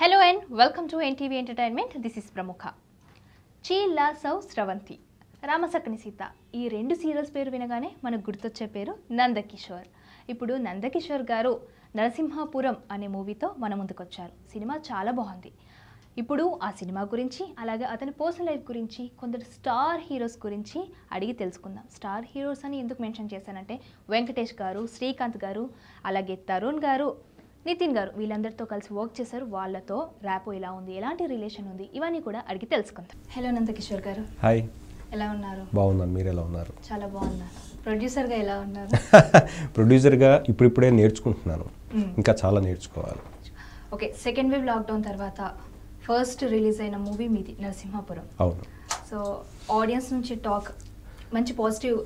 Hello and welcome to NTV entertainment this is ప్రముఖ లా సౌ స్రవంతి రామసక్కని సీత ఈ రెండు సీరియల్స్ పేరు వినగానే మనకు గుర్తొచ్చే పేరు నందకిషోర్ ఇప్పుడు నందకిషోర్ గారు నరసింహాపురం అనే మూవీతో మన ముందుకొచ్చారు సినిమా చాలా బాగుంది ఇప్పుడు ఆ సినిమా గురించి అలాగే అతని పర్సనల్ లైఫ్ గురించి కొందరు స్టార్ హీరోస్ గురించి అడిగి తెలుసుకుందాం స్టార్ హీరోస్ అని ఎందుకు మెన్షన్ చేశానంటే వెంకటేష్ గారు శ్రీకాంత్ గారు అలాగే తరుణ్ గారు నితిన్ గారు వీళ్ళందరితో కలిసి వర్క్ చేశారు వాళ్ళతో ర్యాపో ఇలా ఉంది ఎలాంటి రిలేషన్ ఉంది ఇవన్నీ కూడా అడిగి తెలుసుకుందాం హలో నందకిషోర్ గారు హాయ్ ఎలా ఉన్నారు బాగున్నాను మీరు ఎలా ఉన్నారు చాలా బాగున్నారు ప్రొడ్యూసర్గా ఎలా ఉన్నారు ప్రొడ్యూసర్గా ఇప్పుడిప్పుడే నేర్చుకుంటున్నాను hmm. ఇంకా చాలా నేర్చుకోవాలి ఓకే సెకండ్ వేవ్ లాక్డౌన్ తర్వాత ఫస్ట్ రిలీజ్ అయిన మూవీ మీది నరసింహాపురం అవును సో ఆడియన్స్ నుంచి టాక్ మంచి పాజిటివ్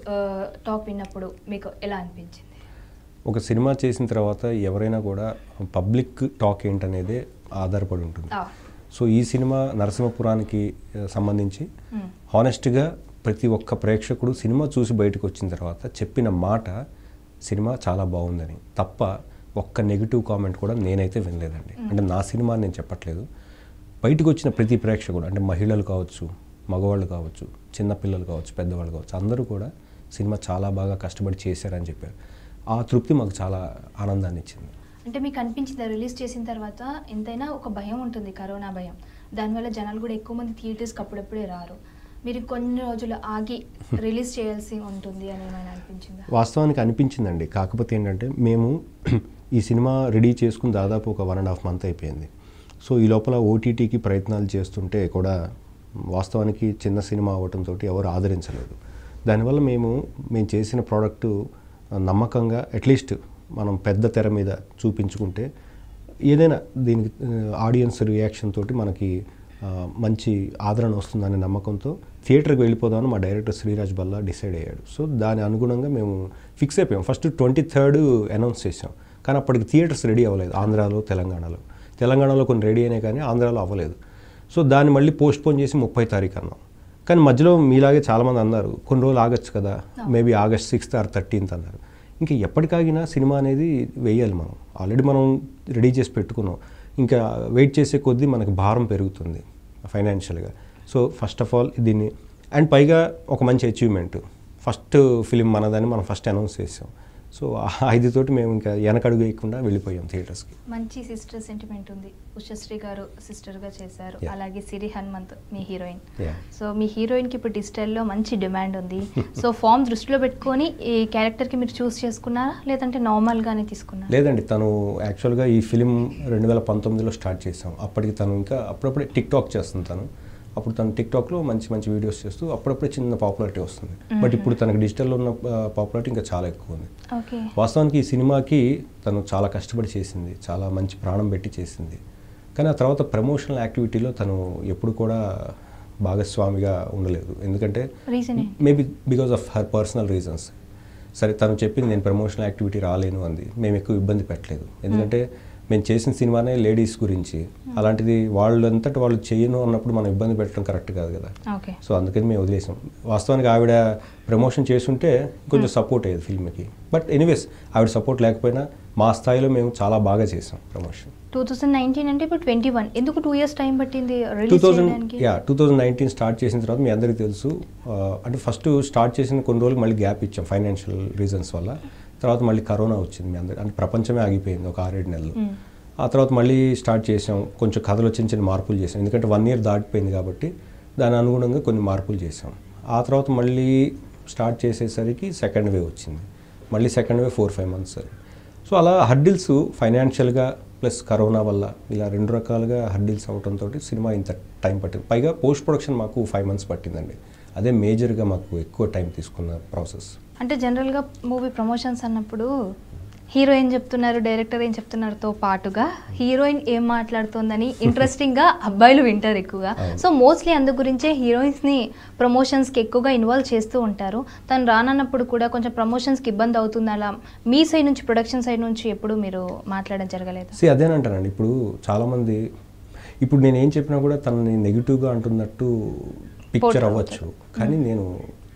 టాక్ uh, విన్నప్పుడు మీకు ఎలా అనిపించింది ఒక సినిమా చేసిన తర్వాత ఎవరైనా కూడా పబ్లిక్ టాక్ ఏంటనేది ఆధారపడి ఉంటుంది సో ఈ సినిమా నరసింహపురానికి సంబంధించి హానెస్ట్గా ప్రతి ఒక్క ప్రేక్షకుడు సినిమా చూసి బయటకు వచ్చిన తర్వాత చెప్పిన మాట సినిమా చాలా బాగుందని తప్ప ఒక్క నెగిటివ్ కామెంట్ కూడా నేనైతే వినలేదండి అంటే నా సినిమా నేను చెప్పట్లేదు బయటకు వచ్చిన ప్రతి ప్రేక్షకుడు అంటే మహిళలు కావచ్చు మగవాళ్ళు కావచ్చు చిన్నపిల్లలు కావచ్చు పెద్దవాళ్ళు కావచ్చు అందరూ కూడా సినిమా చాలా బాగా కష్టపడి చేశారని చెప్పారు ఆ తృప్తి మాకు చాలా ఆనందాన్ని ఇచ్చింది అంటే మీకు అనిపించింది రిలీజ్ చేసిన తర్వాత ఎంతైనా ఒక భయం ఉంటుంది కరోనా భయం దానివల్ల జనాలు కూడా ఎక్కువ మంది థియేటర్స్కి అప్పుడప్పుడే రారు మీరు కొన్ని రోజులు ఆగి రిలీజ్ చేయాల్సి ఉంటుంది అని ఏమైనా అనిపించింది వాస్తవానికి అనిపించిందండి కాకపోతే ఏంటంటే మేము ఈ సినిమా రెడీ చేసుకుని దాదాపు ఒక వన్ అండ్ హాఫ్ మంత్ అయిపోయింది సో ఈ లోపల ఓటీటీకి ప్రయత్నాలు చేస్తుంటే కూడా వాస్తవానికి చిన్న సినిమా అవ్వటంతో ఎవరు ఆదరించలేదు దానివల్ల మేము మేము చేసిన ప్రోడక్టు నమ్మకంగా అట్లీస్ట్ మనం పెద్ద తెర మీద చూపించుకుంటే ఏదైనా దీనికి ఆడియన్స్ uh, రియాక్షన్ తోటి మనకి uh, మంచి ఆదరణ వస్తుందనే నమ్మకంతో థియేటర్కి వెళ్ళిపోదామని మా డైరెక్టర్ శ్రీరాజ్ బల్లా డిసైడ్ అయ్యాడు సో దాని అనుగుణంగా మేము ఫిక్స్ అయిపోయాం ఫస్ట్ ట్వంటీ థర్డ్ అనౌన్స్ చేసాం కానీ అప్పటికి థియేటర్స్ రెడీ అవ్వలేదు ఆంధ్రాలో తెలంగాణలో తెలంగాణలో కొన్ని రెడీ అయినాయి కానీ ఆంధ్రాలో అవ్వలేదు సో దాన్ని మళ్ళీ పోస్ట్పోన్ చేసి ముప్పై తారీఖు అన్నాం కానీ మధ్యలో మీలాగే చాలామంది అన్నారు కొన్ని రోజులు ఆగచ్చు కదా maybe August sixth or thirteenth అన్నారు ఇంకా ఎప్పటికాగినా సినిమా అనేది వేయాలి మనం ఆల్రెడీ మనం రెడీ చేసి పెట్టుకున్నాం ఇంకా వెయిట్ చేసే కొద్దీ మనకు భారం పెరుగుతుంది ఫైనాన్షియల్గా సో ఫస్ట్ ఆఫ్ ఆల్ దీన్ని అండ్ పైగా ఒక మంచి అచీవ్మెంట్ ఫస్ట్ ఫిలిం మనదని మనం ఫస్ట్ అనౌన్స్ చేసాం సో ఐదు తోటి మేము ఇంకా వెనకడుగు వేయకుండా వెళ్ళిపోయాం థియేటర్స్కి మంచి సిస్టర్ సెంటిమెంట్ ఉంది ఉషశ్రీ గారు సిస్టర్గా చేశారు అలాగే సిరి హనుమంత్ మీ హీరోయిన్ సో మీ హీరోయిన్కి ఇప్పుడు డిజిటల్లో మంచి డిమాండ్ ఉంది సో ఫామ్ దృష్టిలో పెట్టుకొని ఈ క్యారెక్టర్కి మీరు చూస్ చేసుకున్నారా లేదంటే నార్మల్గానే తీసుకున్నారా లేదండి తను యాక్చువల్గా ఈ ఫిలిం రెండు వేల పంతొమ్మిదిలో స్టార్ట్ చేసాం అప్పటికి తను ఇంకా అప్పుడప్పుడే టిక్ టాక్ చేస్తుంది తను అప్పుడు తను టిక్టాక్లో మంచి మంచి వీడియోస్ చేస్తూ అప్పుడప్పుడు చిన్న పాపులారిటీ వస్తుంది బట్ ఇప్పుడు తనకు డిజిటల్లో ఉన్న పాపులారిటీ ఇంకా చాలా ఎక్కువ ఉంది వాస్తవానికి ఈ సినిమాకి తను చాలా కష్టపడి చేసింది చాలా మంచి ప్రాణం పెట్టి చేసింది కానీ ఆ తర్వాత ప్రమోషనల్ యాక్టివిటీలో తను ఎప్పుడు కూడా భాగస్వామిగా ఉండలేదు ఎందుకంటే maybe because of her personal reasons సరే తను చెప్పింది నేను ప్రమోషనల్ యాక్టివిటీ రాలేను అంది మేము ఎక్కువ ఇబ్బంది పెట్టలేదు ఎందుకంటే మేము చేసిన సినిమానే లేడీస్ గురించి hmm. అలాంటిది వాళ్ళంతటి వాళ్ళు చేయను అన్నప్పుడు మనం ఇబ్బంది పెట్టడం కరెక్ట్ కాదు కదా సో అందుకని మేము వదిలేసాం వాస్తవానికి ఆవిడ ప్రమోషన్ చేస్తుంటే కొంచెం సపోర్ట్ hmm. అయ్యేది ఫిల్మ్కి బట్ ఎనీవేస్ ఆవిడ సపోర్ట్ లేకపోయినా మా స్థాయిలో మేము చాలా బాగా చేసాం ప్రమోషన్ టూ థౌసండ్ నైన్టీన్ ఎందుకు టూ ఇయర్స్ టైం పట్టింది two thousand yeah two thousand nineteen start చేసిన తర్వాత మీ అందరికీ తెలుసు అంటే ఫస్ట్ స్టార్ట్ చేసిన కొన్ని రోజులు మళ్ళీ గ్యాప్ ఇచ్చాం ఫైనాన్షియల్ రీజన్స్ వల్ల తర్వాత మళ్ళీ కరోనా వచ్చింది మీ అందరికీ అంటే ప్రపంచమే ఆగిపోయింది ఒక ఆరేడు నెలలు ఆ తర్వాత మళ్ళీ స్టార్ట్ చేసాం కొంచెం కథలో చిన్న చిన్న మార్పులు చేసాం ఎందుకంటే వన్ ఇయర్ దాటిపోయింది కాబట్టి దాని అనుగుణంగా కొన్ని మార్పులు చేసాం ఆ తర్వాత మళ్ళీ స్టార్ట్ చేసేసరికి సెకండ్ వేవ్ వచ్చింది మళ్ళీ second wave four five months సరే సో అలా హర్డిల్స్ ఫైనాన్షియల్గా ప్లస్ కరోనా వల్ల ఇలా రెండు రకాలుగా హర్డిల్స్ అవడంతో సినిమా ఇంత టైం పట్టింది పైగా పోస్ట్ ప్రొడక్షన్ మాకు ఫైవ్ మంత్స్ పట్టిందండి అదే మేజర్గా మాకు ఎక్కువ టైం తీసుకున్న ప్రాసెస్ అంటే జనరల్గా మూవీ ప్రమోషన్స్ అన్నప్పుడు హీరో ఏం చెప్తున్నారు డైరెక్టర్ ఏం చెప్తున్నారుతో పాటుగా హీరోయిన్ ఏం మాట్లాడుతుందని ఇంట్రెస్టింగ్గా అబ్బాయిలు వింటారు ఎక్కువగా సో మోస్ట్లీ అందు గురించే హీరోయిన్స్ని ప్రమోషన్స్కి ఎక్కువగా ఇన్వాల్వ్ చేస్తూ ఉంటారు తను రానన్నప్పుడు కూడా కొంచెం ప్రమోషన్స్కి ఇబ్బంది అవుతుంది అలా మీ సైడ్ నుంచి ప్రొడక్షన్ సైడ్ నుంచి ఎప్పుడు మీరు మాట్లాడడం జరగలేదు అదేనంటానండి ఇప్పుడు చాలామంది ఇప్పుడు నేను ఏం చెప్పినా కూడా తనని నెగిటివ్గా అంటున్నట్టు పిక్చర్ అవ్వచ్చు కానీ hmm. నేను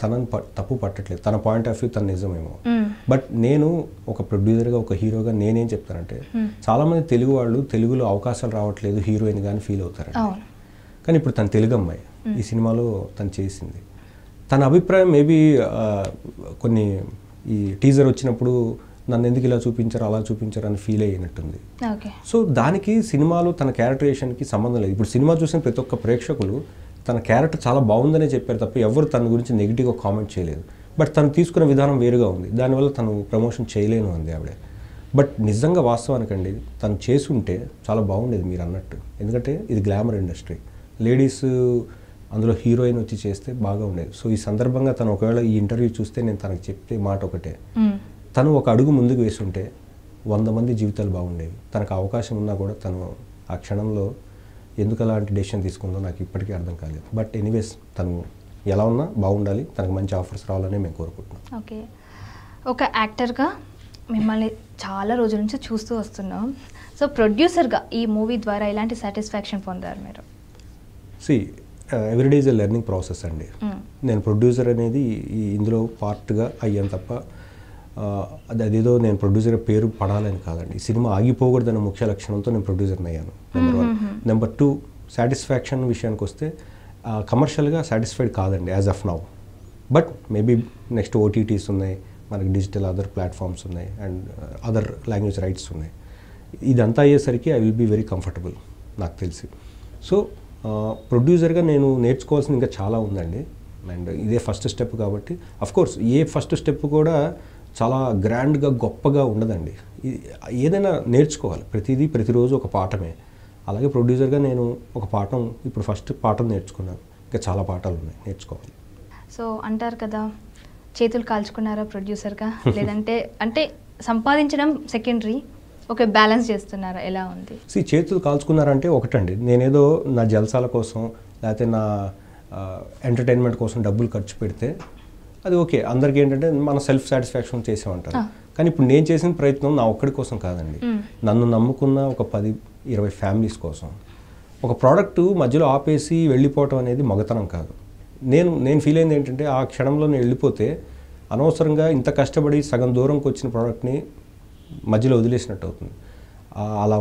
తనని తప్పు పట్టట్లేదు తన పాయింట్ ఆఫ్ వ్యూ తన నిజమేమో బట్ నేను ఒక ప్రొడ్యూసర్గా ఒక హీరోగా నేనేం చెప్తానంటే చాలామంది తెలుగు వాళ్ళు తెలుగులో అవకాశాలు రావట్లేదు హీరోయిన్ కానీ ఫీల్ అవుతారు కానీ ఇప్పుడు తన తెలుగు అమ్మాయి ఈ సినిమాలో తను చేసింది తన అభిప్రాయం మేబీ కొన్ని ఈ టీజర్ వచ్చినప్పుడు నన్ను ఎందుకు ఇలా చూపించారు అలా చూపించారు అని ఫీల్ అయినట్టుంది సో దానికి సినిమాలో తన క్యారెక్టరేషన్కి సంబంధం లేదు ఇప్పుడు సినిమా చూసిన ప్రతి ఒక్క ప్రేక్షకులు తన క్యారెక్టర్ చాలా బాగుందనే చెప్పారు తప్ప ఎవరు తన గురించి నెగిటివ్గా కామెంట్ చేయలేదు బట్ తను తీసుకున్న విధానం వేరుగా ఉంది దానివల్ల తను ప్రమోషన్ చేయలేను అంది ఆవిడ బట్ నిజంగా వాస్తవానికండి తను చేసుంటే చాలా బాగుండేది మీరు అన్నట్టు ఎందుకంటే ఇది గ్లామర్ ఇండస్ట్రీ లేడీస్ అందులో హీరోయిన్ వచ్చి చేస్తే బాగా ఉండేది సో ఈ సందర్భంగా తను ఒకవేళ ఈ ఇంటర్వ్యూ చూస్తే నేను తనకు చెప్తే మాట ఒకటే తను ఒక అడుగు ముందుకు వేసుంటే వంద మంది జీవితాలు బాగుండేవి తనకు అవకాశం ఉన్నా కూడా తను ఆ క్షణంలో ఎందుకు అలాంటి డెసిషన్ తీసుకుందో నాకు ఇప్పటికీ అర్థం కాలేదు బట్ ఎనీవేస్ తను ఎలా ఉన్నా బాగుండాలి తనకు మంచి ఆఫర్స్ రావాలని మేము కోరుకుంటున్నాం ఓకే ఒక యాక్టర్గా మిమ్మల్ని చాలా రోజుల నుంచి చూస్తూ వస్తున్నాం సో ప్రొడ్యూసర్గా ఈ మూవీ ద్వారా ఎలాంటి సాటిస్ఫాక్షన్ పొందారు మీరు see every day is a learning process అండి hmm. నేను ప్రొడ్యూసర్ అనేది ఇందులో పార్ట్గా అయ్యాను తప్ప అది అదేదో నేను ప్రొడ్యూసర్ పేరు పడాలని కాదండి ఈ సినిమా ఆగిపోకూడదన్న ముఖ్య లక్షణంతో నేను ప్రొడ్యూసర్ని అయ్యాను number one number two satisfaction విషయానికి వస్తే కమర్షియల్గా సాటిస్ఫైడ్ కాదండి as of now but maybe next OTTs ఉన్నాయి మనకి డిజిటల్ అదర్ ప్లాట్ఫామ్స్ ఉన్నాయి అండ్ అదర్ లాంగ్వేజ్ రైట్స్ ఉన్నాయి ఇదంతా అయ్యేసరికి I will be very comfortable నాకు తెలిసి సో ప్రొడ్యూసర్గా నేను నేర్చుకోవాల్సింది ఇంకా చాలా ఉందండి అండ్ ఇదే ఫస్ట్ స్టెప్ కాబట్టి కోర్స్ ఏ ఫస్ట్ స్టెప్ కూడా చాలా గ్రాండ్గా గొప్పగా ఉండదండి ఏదైనా నేర్చుకోవాలి ప్రతిదీ ప్రతిరోజు ఒక పాఠమే అలాగే ప్రొడ్యూసర్గా నేను ఒక పాఠం ఇప్పుడు ఫస్ట్ పాఠం నేర్చుకున్నాను ఇంకా చాలా పాఠాలు ఉన్నాయి నేర్చుకోవాలి సో అంటారు కదా చేతులు కాల్చుకున్నారా ప్రొడ్యూసర్గా లేదంటే అంటే సంపాదించడం సెకండరీ ఓకే బ్యాలెన్స్ చేస్తున్నారా ఎలా ఉంది సి చేతులు కాల్చుకున్నారంటే ఒకటండి నేనేదో నా జలసాల కోసం లేకపోతే నా ఎంటర్టైన్మెంట్ కోసం డబ్బులు ఖర్చు పెడితే అది ఓకే అందరికీ ఏంటంటే మన సెల్ఫ్ సాటిస్ఫాక్షన్ చేసామంటారు కానీ ఇప్పుడు నేను చేసిన ప్రయత్నం నా ఒక్కడి కోసం కాదండి నన్ను నమ్ముకున్న ఒక పది ఇరవై ఫ్యామిలీస్ కోసం ఒక ప్రోడక్ట్ మధ్యలో ఆపేసి వెళ్ళిపోవటం అనేది మగతనం కాదు నేను నేను ఫీల్ అయింది ఏంటంటే ఆ క్షణంలో నేను వెళ్ళిపోతే అనవసరంగా ఇంత కష్టపడి సగం దూరంకి వచ్చిన ప్రోడక్ట్ని మధ్యలో వదిలేసినట్టు అవుతుంది అలా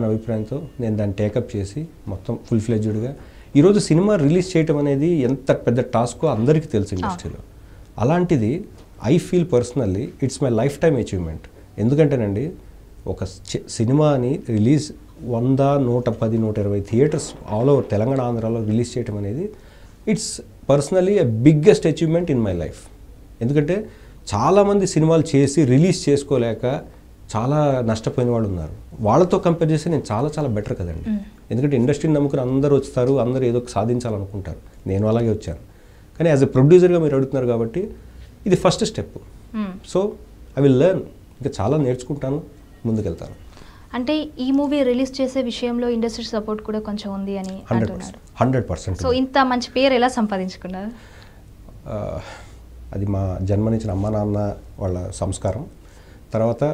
అనే అభిప్రాయంతో నేను దాన్ని టేకప్ చేసి మొత్తం ఫుల్ ఫ్లెజ్డ్గా ఈరోజు సినిమా రిలీజ్ చేయటం అనేది ఎంత పెద్ద టాస్కో అందరికీ తెలుసు ఇండస్ట్రీలో అలాంటిది I feel personally it's my life time achievement ఎందుకంటేనండి ఒక సినిమాని రిలీజ్ వంద నూట పది నూట ఇరవై థియేటర్స్ ఆల్ ఓవర్ తెలంగాణ ఆంధ్రాలో రిలీజ్ చేయడం అనేది it's personally a biggest achievement in my life ఎందుకంటే చాలామంది సినిమాలు చేసి రిలీజ్ చేసుకోలేక చాలా నష్టపోయిన వాళ్ళు ఉన్నారు వాళ్ళతో కంపేర్ చేస్తే నేను చాలా చాలా బెటర్ కదండి ఎందుకంటే ఇండస్ట్రీని నమ్ముకుని అందరూ వస్తారు అందరూ ఏదో సాధించాలనుకుంటారు నేను అలాగే వచ్చాను కానీ యాజ్ ఎ ప్రొడ్యూసర్గా మీరు అడుగుతున్నారు కాబట్టి ఇది first step so I will learn ఇంకా చాలా నేర్చుకుంటాను ముందుకెళ్తాను అంటే ఈ మూవీ రిలీజ్ చేసే విషయంలో ఇండస్ట్రీ సపోర్ట్ కూడా కొంచెం ఉంది అని హండ్రెడ్ పర్సెంట్ సో ఇంత మంచి పేరు ఎలా సంపాదించుకున్నారు అది మా జన్మనిచ్చిన అమ్మ నాన్న వాళ్ళ సంస్కారం తర్వాత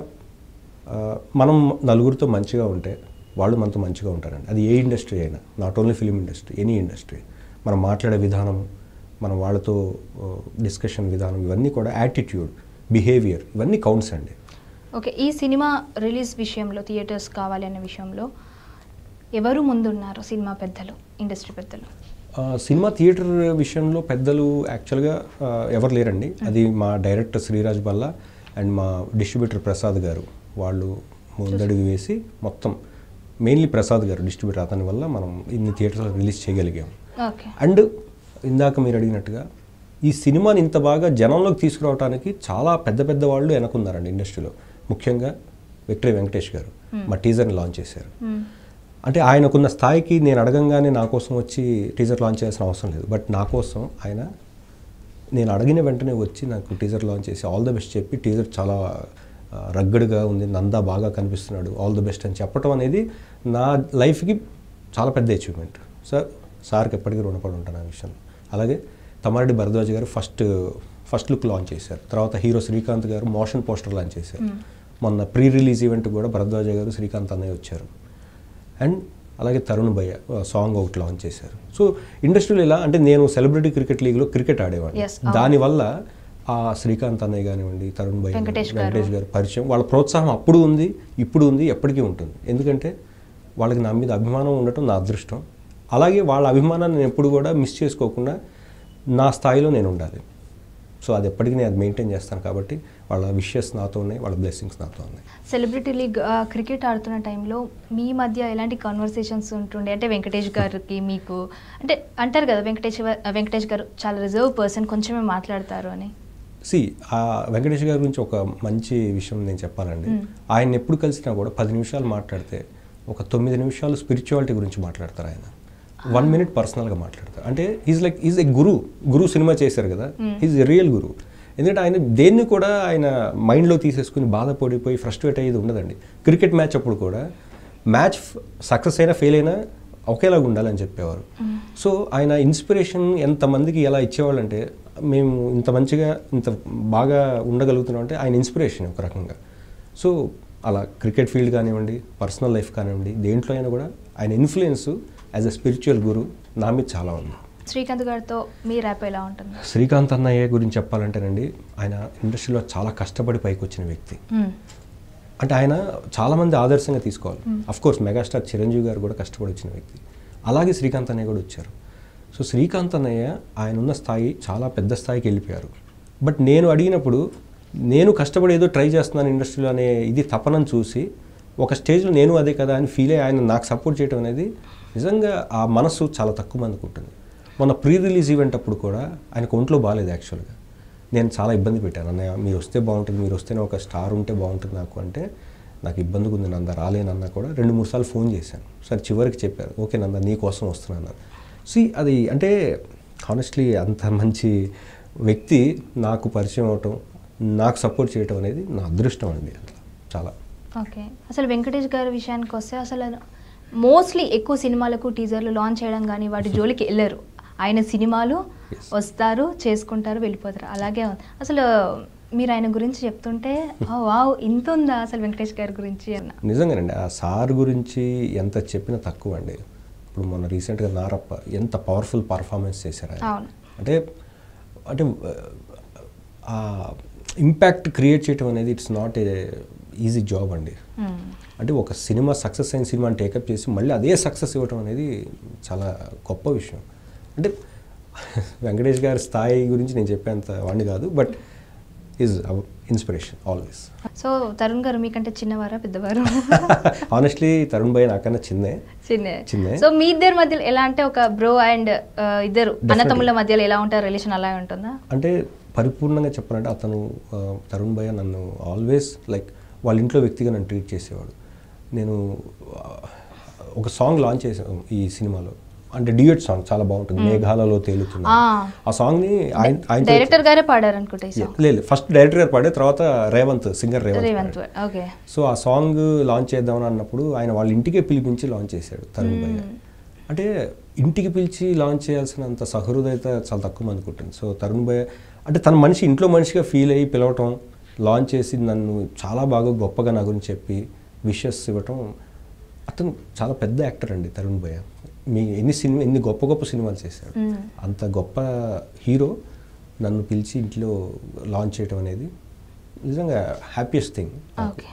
మనం నలుగురితో మంచిగా ఉంటే వాళ్ళు మనతో మంచిగా ఉంటారండి అది ఏ ఇండస్ట్రీ అయినా not only film industry any industry మనం మాట్లాడే విధానం మనం వాళ్ళతో డిస్కషన్ విధానం ఇవన్నీ కూడా యాటిట్యూడ్ బిహేవియర్ ఇవన్నీ కౌంట్స్ అండి ఓకే ఈ సినిమా రిలీజ్ విషయంలో థియేటర్స్ కావాలి అనే విషయంలో ఎవరు ముందున్నారు సినిమా పెద్దలు ఇండస్ట్రీ పెద్దలు సినిమా థియేటర్ విషయంలో పెద్దలు యాక్చువల్గా ఎవరు లేరండి అది మా డైరెక్టర్ శ్రీరాజ్ బల్లా అండ్ మా డిస్ట్రిబ్యూటర్ ప్రసాద్ గారు వాళ్ళు ముందడుగు వేసి మొత్తం మెయిన్లీ ప్రసాద్ గారు డిస్ట్రిబ్యూటర్ అతని వల్ల మనం ఇన్ని థియేటర్స్ రిలీజ్ చేయగలిగాం అండ్ ఇందాక మీరు అడిగినట్టుగా ఈ సినిమాని ఇంత బాగా జనంలోకి తీసుకురావడానికి చాలా పెద్ద పెద్ద వాళ్ళు వెనకున్నారండి ఇండస్ట్రీలో ముఖ్యంగా విక్టరీ వెంకటేష్ గారు మా టీజర్ని లాంచ్ చేశారు అంటే ఆయనకున్న స్థాయికి నేను అడగంగానే నా కోసం వచ్చి టీజర్ లాంచ్ చేయాల్సిన అవసరం లేదు బట్ నా కోసం ఆయన నేను అడిగిన వెంటనే వచ్చి నాకు టీజర్ లాంచ్ చేసి ఆల్ ద బెస్ట్ చెప్పి టీజర్ చాలా రగ్గడ్గా ఉంది నందా బాగా కనిపిస్తున్నాడు ఆల్ ద బెస్ట్ అని చెప్పడం అనేది నా లైఫ్కి చాలా పెద్ద అచీవ్మెంట్ సార్ సార్కి ఎప్పటికీ రుణపడి ఉంటాను ఆ విషయంలో అలాగే తమారెడ్డి భరద్వాజ్ గారు ఫస్ట్ ఫస్ట్ లుక్ లాంచ్ చేశారు తర్వాత హీరో శ్రీకాంత్ గారు మోషన్ పోస్టర్ లాంచ్ చేశారు మొన్న ప్రీ రిలీజ్ ఈవెంట్ కూడా భరద్వాజ గారు శ్రీకాంత్ అన్నయ్య వచ్చారు అండ్ అలాగే తరుణ్ భయ్య సాంగ్ ఒకటి లాంచ్ చేశారు సో ఇండస్ట్రీలో ఇలా అంటే నేను సెలబ్రిటీ క్రికెట్ లీగ్లో క్రికెట్ ఆడేవాడిని దానివల్ల ఆ శ్రీకాంత్ అన్నయ్య కానివ్వండి తరుణ్ భయ్య వెంకటేష్ గారు పరిచయం వాళ్ళ ప్రోత్సాహం అప్పుడు ఉంది ఇప్పుడు ఉంది ఎప్పటికీ ఉంటుంది ఎందుకంటే వాళ్ళకి నా మీద అభిమానం ఉండటం నా అదృష్టం అలాగే వాళ్ళ అభిమానాన్ని నేను ఎప్పుడు కూడా మిస్ చేసుకోకుండా నా స్థాయిలో నేను ఉండాలి సో అది ఎప్పటికీ నేను అది మెయింటైన్ చేస్తాను కాబట్టి వాళ్ళ విషయస్ నాతో ఉన్నాయి వాళ్ళ బ్లెస్సింగ్స్ నాతో ఉన్నాయి సెలబ్రిటీ లీగ్ క్రికెట్ ఆడుతున్న టైంలో మీ మధ్య ఎలాంటి కాన్వర్సేషన్స్ ఉంటుండే అంటే వెంకటేష్ గారికి మీకు అంటే అంటారు కదా వెంకటేష్ వెంకటేష్ గారు చాలా రిజర్వ్ పర్సన్ కొంచెమే మాట్లాడతారు అని సి ఆ వెంకటేష్ గారి గురించి ఒక మంచి విషయం నేను చెప్పాలండి ఆయన ఎప్పుడు కలిసినా కూడా పది నిమిషాలు మాట్లాడితే ఒక తొమ్మిది నిమిషాలు స్పిరిచువాలిటీ గురించి మాట్లాడతారు ఆయన వన్ మినిట్ పర్సనల్గా మాట్లాడతారు అంటే is like is a guru guru cinema చేశారు కదా ఈజ్ ఎ రియల్ గురు ఎందుకంటే ఆయన దేన్ని కూడా ఆయన మైండ్లో తీసేసుకుని బాధపడిపోయి ఫ్రస్ట్రేట్ అయ్యేది ఉండదండి క్రికెట్ మ్యాచ్ అప్పుడు కూడా మ్యాచ్ సక్సెస్ అయినా ఫెయిల్ అయినా ఒకేలాగా ఉండాలని చెప్పేవారు hmm. సో ఆయన ఇన్స్పిరేషన్ ఎంతమందికి ఎలా ఇచ్చేవాళ్ళంటే మేము ఇంత మంచిగా ఇంత బాగా ఉండగలుగుతున్నాం అంటే ఆయన ఇన్స్పిరేషన్ ఒక రకంగా సో అలా క్రికెట్ ఫీల్డ్ కానివ్వండి పర్సనల్ లైఫ్ కానివ్వండి దేంట్లో అయినా కూడా ఆయన influence as a spiritual guru నా మీద చాలా ఉంది శ్రీకాంత్ గారితో మీ ర్యాప్ ఎలా ఉంటుంది శ్రీకాంత్ అన్నయ్య గురించి చెప్పాలంటేనండి ఆయన ఇండస్ట్రీలో చాలా కష్టపడి పైకి వచ్చిన వ్యక్తి hmm. అంటే ఆయన చాలామంది ఆదర్శంగా తీసుకోవాలి అఫ్ కోర్స్ మెగాస్టార్ చిరంజీవి గారు కూడా కష్టపడి వచ్చిన వ్యక్తి అలాగే శ్రీకాంత్ అన్నయ్య కూడా వచ్చారు సో శ్రీకాంత్ అన్నయ్య ఆయన ఉన్న స్థాయి చాలా పెద్ద స్థాయికి వెళ్ళిపోయారు బట్ నేను అడిగినప్పుడు నేను కష్టపడి ఏదో ట్రై చేస్తున్నాను ఇండస్ట్రీలో అనే ఇది తపనని చూసి ఒక స్టేజ్లో నేను అదే కదా అని ఫీల్ అయ్యి ఆయన నాకు సపోర్ట్ చేయడం అనేది నిజంగా ఆ మనసు చాలా తక్కువ మందికి ఉంటుంది మన ప్రీ రిలీజ్ ఈవెంట్ అప్పుడు కూడా ఆయనకు ఒంట్లో బాగాలేదు యాక్చువల్గా నేను చాలా ఇబ్బంది పెట్టాను అన్నయ్య మీరు వస్తే బాగుంటుంది మీరు వస్తేనే ఒక స్టార్ ఉంటే బాగుంటుంది నాకు అంటే నాకు ఇబ్బందిగా ఉంది నంద రాలేనన్నా కూడా రెండు మూడు సార్లు ఫోన్ చేశాను సార్ చివరికి చెప్పారు ఓకే నంద నీ కోసం వస్తున్నాను సి అది అంటే హానెస్ట్లీ అంత మంచి వ్యక్తి నాకు పరిచయం అవటం నాకు సపోర్ట్ చేయటం అనేది నా అదృష్టం అండి అట్లా చాలా ఓకే అసలు వెంకటేష్ గారి విషయానికి వస్తే అసలు మోస్ట్లీ ఎక్కువ సినిమాలకు టీజర్లు లాంచ్ చేయడం కానీ వాటి జోలికి వెళ్ళరు ఆయన సినిమాలు వస్తారు చేసుకుంటారు వెళ్ళిపోతారు అలాగే అసలు మీరు ఆయన గురించి చెప్తుంటే వావ్ ఇంత ఉందా అసలు వెంకటేష్ గారి గురించి అన్న నిజంగానండి ఆ సార్ గురించి ఎంత చెప్పినా తక్కువ అండి ఇప్పుడు మొన్న రీసెంట్గా నారప్ప ఎంత పవర్ఫుల్ పర్ఫార్మెన్స్ చేశారు అంటే అంటే ఇంపాక్ట్ క్రియేట్ చేయటం అనేది it's not a easy job అండి hmm. అంటే ఒక సినిమా సక్సెస్ అయిన సినిమాని టేకప్ చేసి మళ్ళీ అదే సక్సెస్ ఇవ్వటం అనేది చాలా గొప్ప విషయం అంటే వెంకటేష్ గారి స్థాయి గురించి నేను చెప్పేంత వాడిని కాదు but is inspiration always so Tarun గారు మీకంటే చిన్నవారా పెద్దవారు ఆనెస్ట్లీ తరుణ్ భాయ్ నాకన్నా చిన్నే చిన్నే చిన్నే సో మీ ఇద్దరు మధ్యలో ఎలా అంటే ఒక బ్రో అండ్ ఇద్దరు అన్నతమ్ముల మధ్యలో ఎలా ఉంటారు రిలేషన్ అలా ఉంటుందా అంటే పరిపూర్ణంగా చెప్పాలంటే అతను తరుణ్ భయ్య నన్ను ఆల్వేస్ లైక్ వాళ్ళ ఇంట్లో వ్యక్తిగా నన్ను ట్రీట్ చేసేవాడు నేను ఒక సాంగ్ లాంచ్ చేశాను ఈ సినిమాలో అంటే డ్యూయట్ సాంగ్ చాలా బాగుంటుంది మేఘాలలో తేలుతుంది ఆ సాంగ్ ని ఆయన డైరెక్టర్ గారే పాడారు అనుకుంటా లేదు ఫస్ట్ డైరెక్టర్ గారు పాడే తర్వాత రేవంత్ సింగర్ రేవంత్ సో ఆ సాంగ్ లాంచ్ చేద్దామని అన్నప్పుడు ఆయన వాళ్ళ ఇంటికే పిలిపించి లాంచ్ చేశాడు తరుణ్ భయ్య అంటే ఇంటికి పిలిచి లాంచ్ చేయాల్సినంత సహృదయత చాలా తక్కువ మంది ఉంటుంది సో తరుణ్ భయ్య అంటే తన మనిషి ఇంట్లో మనిషిగా ఫీల్ అయ్యి పిలవటం లాంచ్ చేసి నన్ను చాలా బాగా గొప్పగా నా గురించి చెప్పి విషెస్ ఇవ్వటం అతను చాలా పెద్ద యాక్టర్ అండి తరుణ్ భయ్య మీ ఎన్ని సినిమా ఎన్ని గొప్ప గొప్ప సినిమాలు చేశాడు అంత గొప్ప హీరో నన్ను పిలిచి ఇంట్లో లాంచ్ చేయటం అనేది నిజంగా హ్యాపీయెస్ట్ థింగ్ ఓకే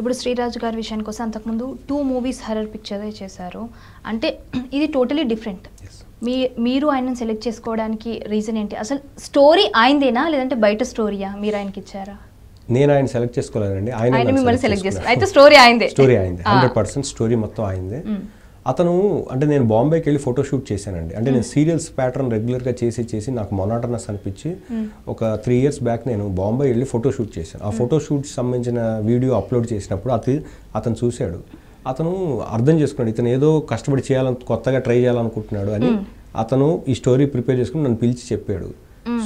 ఇప్పుడు శ్రీరాజు గారి విషయానికి వస్తే అంతకుముందు టూ మూవీస్ హర్రర్ పిక్చర్ చేశారు అంటే ఇది టోటలీ డిఫరెంట్ మీ మీరు ఆయనను సెలెక్ట్ చేసుకోవడానికి రీజన్ ఏంటి అసలు స్టోరీ ఆయనదేనా లేదంటే బయట స్టోరీయా మీరు ఆయనకి ఇచ్చారా నేను ఆయన సెలెక్ట్ చేసుకోలేదండి ఆయన స్టోరీ ఆయనదే స్టోరీ హండ్రెడ్ పర్సెంట్ స్టోరీ మొత్తం అయింది అతను అంటే నేను బాంబేకి వెళ్ళి ఫోటోషూట్ చేశానండి అంటే నేను సీరియల్స్ ప్యాటర్న్ రెగ్యులర్గా చేసి చేసి నాకు మొనాటనస్ అనిపించి ఒక త్రీ ఇయర్స్ బ్యాక్ నేను బాంబే వెళ్ళి ఫోటోషూట్ చేశాను ఆ ఫోటోషూట్ సంబంధించిన వీడియో అప్లోడ్ చేసినప్పుడు అతి అతను చూశాడు అతను అర్థం చేసుకున్నాడు ఇతను ఏదో కష్టపడి చేయాలని కొత్తగా ట్రై చేయాలనుకుంటున్నాడు అని అతను ఈ స్టోరీ ప్రిపేర్ చేసుకుని నన్ను పిలిచి చెప్పాడు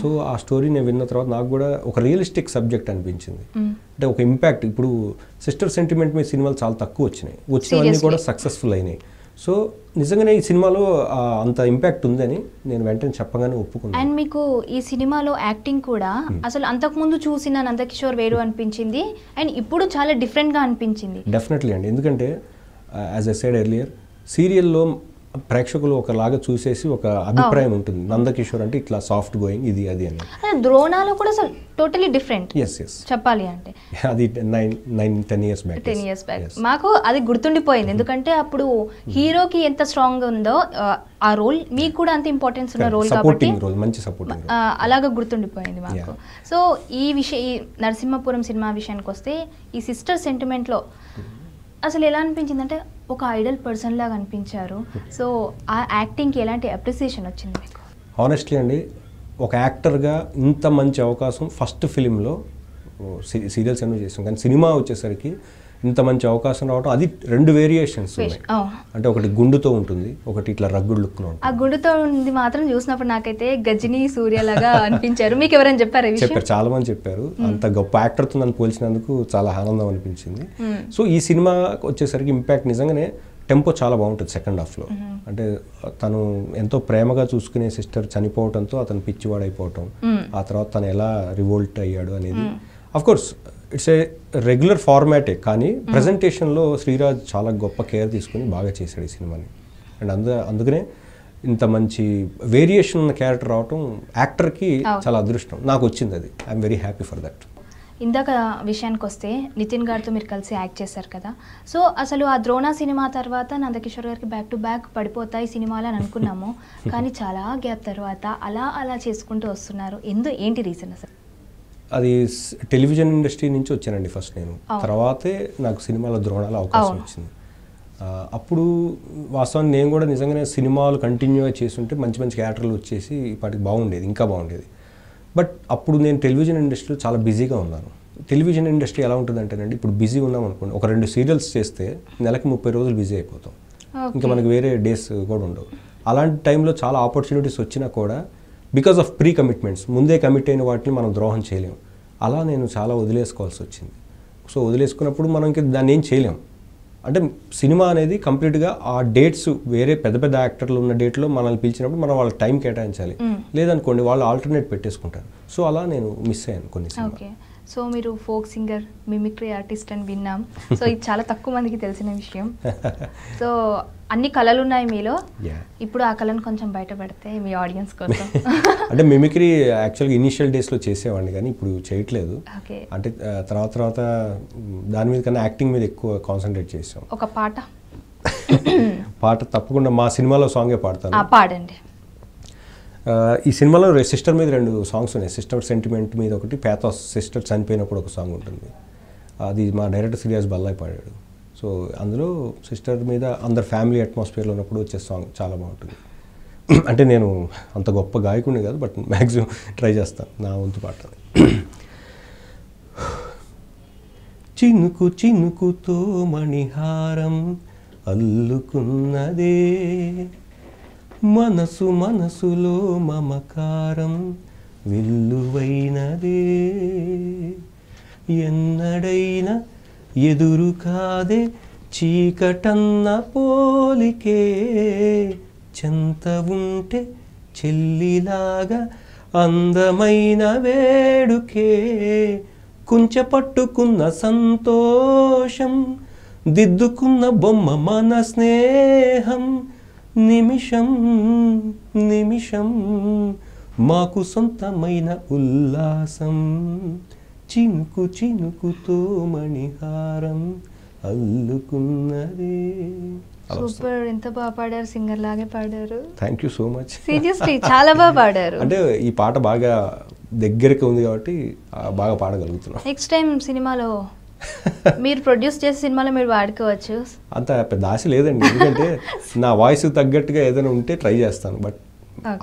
సో ఆ స్టోరీ నేను విన్న తర్వాత నాకు కూడా ఒక రియలిస్టిక్ సబ్జెక్ట్ అనిపించింది అంటే ఒక ఇంపాక్ట్ ఇప్పుడు సిస్టర్ సెంటిమెంట్ మీద సినిమాలు చాలా తక్కువ వచ్చినాయి వచ్చినవన్నీ కూడా సక్సెస్ఫుల్ అయినాయి సో నిజంగానే ఈ సినిమాలో అంత ఇంపాక్ట్ ఉందని నేను వెంటనే చెప్పగానే ఒప్పుకున్నాను అండ్ మీకు ఈ సినిమాలో యాక్టింగ్ కూడా అసలు అంతకుముందు చూసిన నందకిషోర్ వేరు అనిపించింది అండ్ ఇప్పుడు చాలా డిఫరెంట్గా అనిపించింది డెఫినెట్లీ అండి ఎందుకంటే యాజ్ ఎ సైడ్ ఎర్లియర్ సీరియల్లో ప్రేక్షకులు ఒకలాగా చూసేసి ఒక అభిప్రాయం ఉంటుంది నందకిషోర్ అంటే ఇట్లా సాఫ్ట్ గోయింగ్ ఇది అది అని ద్రోణాలో కూడా అసలు టోటలీ డిఫరెంట్ ఎస్ ఎస్ చెప్పాలి అంటే అది nine nine ten years back ten years back మాకు అది గుర్తుండిపోయింది ఎందుకంటే అప్పుడు mm-hmm. హీరోకి ఎంత స్ట్రాంగ్ ఉందో ఆ రోల్ మీకు కూడా అంత ఇంపార్టెన్స్ ఉన్న రోల్ కాబట్టి రోల్ మంచి అలాగా గుర్తుండిపోయింది మాకు సో ఈ విషయం నరసింహపురం సినిమా విషయానికి వస్తే ఈ సిస్టర్ సెంటిమెంట్లో అసలు ఎలా అనిపించింది అంటే ఒక ఐడల్ పర్సన్ లాగా అనిపించారు సో ఆ యాక్టింగ్కి ఎలాంటి అప్రిసియేషన్ వచ్చింది మీకు హానెస్ట్లీ అండి ఒక యాక్టర్గా ఇంత మంచి అవకాశం ఫస్ట్ ఫిలింలో సీరియల్స్ అన్నీ చేసాం కానీ సినిమా వచ్చేసరికి ఇంత మంచి అవకాశం రావడం అది రెండు వేరియేషన్స్ ఉన్నాయి oh. అంటే ఒకటి గుండుతో ఉంటుంది ఒకటి ఇట్లా రగ్గుడు లుక్ ఆ గుండుతో ఉంది మాత్రం చూసినప్పుడు నాకైతే గజనీ సూర్యలాగా అనిపించారు మీకు ఎవరైనా చెప్పారు చెప్పారు చాలా మంది చెప్పారు అంత గొప్ప తో నన్ను పోల్చినందుకు చాలా ఆనందం అనిపించింది hmm. సో ఈ సినిమా వచ్చేసరికి ఇంపాక్ట్ నిజంగానే టెంపో చాలా బాగుంటుంది సెకండ్ హాఫ్లో hmm. అంటే తను ఎంతో ప్రేమగా చూసుకునే సిస్టర్ చనిపోవడంతో అతను పిచ్చివాడైపోవటం hmm. ఆ తర్వాత తను ఎలా రివోల్ట్ అయ్యాడు అనేది అఫ్కోర్స్ ఇట్స్ ఏ రెగ్యులర్ ఫార్మాటే కానీ ప్రజెంటేషన్లో hmm. శ్రీరాజ్ చాలా గొప్ప కేర్ తీసుకుని బాగా చేశాడు ఈ సినిమాని అండ్ అందు అందుకనే ఇంత మంచి వేరియేషన్ ఉన్న క్యారెక్టర్ రావటం యాక్టర్కి చాలా అదృష్టం నాకు వచ్చింది అది I'm very happy for that ఇందాక విషయానికి వస్తే నితిన్ గారితో మీరు కలిసి యాక్ట్ చేశారు కదా సో అసలు ఆ ద్రోణ సినిమా తర్వాత నందకిషోర్ గారికి బ్యాక్ టు బ్యాక్ పడిపోతాయి సినిమాలు అని అనుకున్నాము కానీ చాలా గ్యాప్ తర్వాత అలా అలా చేసుకుంటూ వస్తున్నారు ఎందు ఏంటి రీజన్ అసలు అది టెలివిజన్ ఇండస్ట్రీ నుంచి వచ్చానండి ఫస్ట్ నేను తర్వాతే నాకు సినిమాల ద్రోణాల అవకాశం వచ్చింది అప్పుడు వాస్తవాన్ని నేను కూడా నిజంగానే సినిమాలు కంటిన్యూగా చేస్తుంటే మంచి మంచి క్యారెక్టర్లు వచ్చేసి వాటికి బాగుండేది ఇంకా బాగుండేది బట్ అప్పుడు నేను టెలివిజన్ ఇండస్ట్రీలో చాలా బిజీగా ఉన్నాను టెలివిజన్ ఇండస్ట్రీ ఎలా ఉంటుందంటేనండి ఇప్పుడు బిజీ ఉన్నాం అనుకోండి ఒక రెండు సీరియల్స్ చేస్తే నెలకి ముప్పై రోజులు బిజీ అయిపోతాం ఇంకా మనకు వేరే డేస్ కూడా ఉండవు అలాంటి టైంలో చాలా ఆపర్చునిటీస్ వచ్చినా కూడా బికాస్ ఆఫ్ ప్రీ కమిట్మెంట్స్ ముందే కమిట్ అయిన వాటిని మనం ద్రోహం చేయలేము అలా నేను చాలా వదిలేసుకోవాల్సి వచ్చింది సో వదిలేసుకున్నప్పుడు మనం ఇంకా దాన్ని ఏం చేయలేం అంటే సినిమా అనేది కంప్లీట్గా ఆ డేట్స్ వేరే పెద్ద పెద్ద యాక్టర్లు ఉన్న డేట్లో మనల్ని పిలిచినప్పుడు మనం వాళ్ళకి టైం కేటాయించాలి లేదనుకోండి వాళ్ళు ఆల్టర్నేట్ పెట్టేసుకుంటారు సో అలా నేను మిస్ అయ్యాను కొన్ని సినిమా సో మీరు ఫోక్ సింగర్ మిమిక్రీ ఆర్టిస్ట్ అని విన్నాం సో ఇది చాలా తక్కువ మందికి తెలిసిన విషయం సో అన్ని కళలు ఉన్నాయి మీలో ఇప్పుడు ఆ కళను కొంచెం బయట పెడితే మీ ఆడియన్స్ కోసం అంటే మిమిక్రీ యాక్చువల్గా ఇనిషియల్ డేస్లో చేసేవాడిని కానీ ఇప్పుడు చేయట్లేదు అంటే తర్వాత తర్వాత దాని మీద కన్నా యాక్టింగ్ మీద ఎక్కువ కాన్సన్ట్రేట్ చేసాం ఒక పాట పాట తప్పకుండా మా సినిమాలో సాంగే పాడతాను పాడండి ఈ సినిమాలో సిస్టర్ మీద రెండు సాంగ్స్ ఉన్నాయి సిస్టర్ సెంటిమెంట్ మీద ఒకటి పేతాస్ సిస్టర్ చనిపోయినప్పుడు ఒక సాంగ్ ఉంటుంది అది మా డైరెక్టర్ సిరియాజ్ బల్లాయి పాడాడు సో అందులో సిస్టర్ మీద అందరు ఫ్యామిలీ అట్మాస్ఫియర్లో ఉన్నప్పుడు వచ్చే సాంగ్ చాలా బాగుంటుంది అంటే నేను అంత గొప్ప గాయకుడిని కాదు బట్ మ్యాక్సిమం ట్రై చేస్తాను నా వంతు పాట చినుకు చినుకుతో మణిహారం అల్లుకున్నదే మనసు మనసులో మమకారం విల్లువైనదే ఎన్నడైనా ఎదురు కాదే చీకటన్న పోలికే చెంత ఉంటే చెల్లిలాగా అందమైన వేడుకే కుంచపట్టుకున్న సంతోషం దిద్దుకున్న బొమ్మ మన స్నేహం నిమిషం నిమిషం మాకు సొంతమైన ఉల్లాసం చినుకు చినుకుతో మణిహారం అల్లుకున్నదే సూపర్ ఎంత బాగా పాడారు సింగర్ లాగే పాడారు thank you so much seriously చాలా బాగా పాడారు అంటే ఈ పాట బాగా దగ్గరికి ఉంది కాబట్టి బాగా పాడగలుగుతున్నాం నెక్స్ట్ టైం సినిమాలో మీరు ప్రొడ్యూస్ చేసే సినిమాలో మీరు వాడుకోవచ్చు అంత పెద్ద ఆశ లేదండి ఎందుకంటే నా వాయిస్ తగ్గట్టుగా ఏదైనా ఉంటే ట్రై చేస్తాను బట్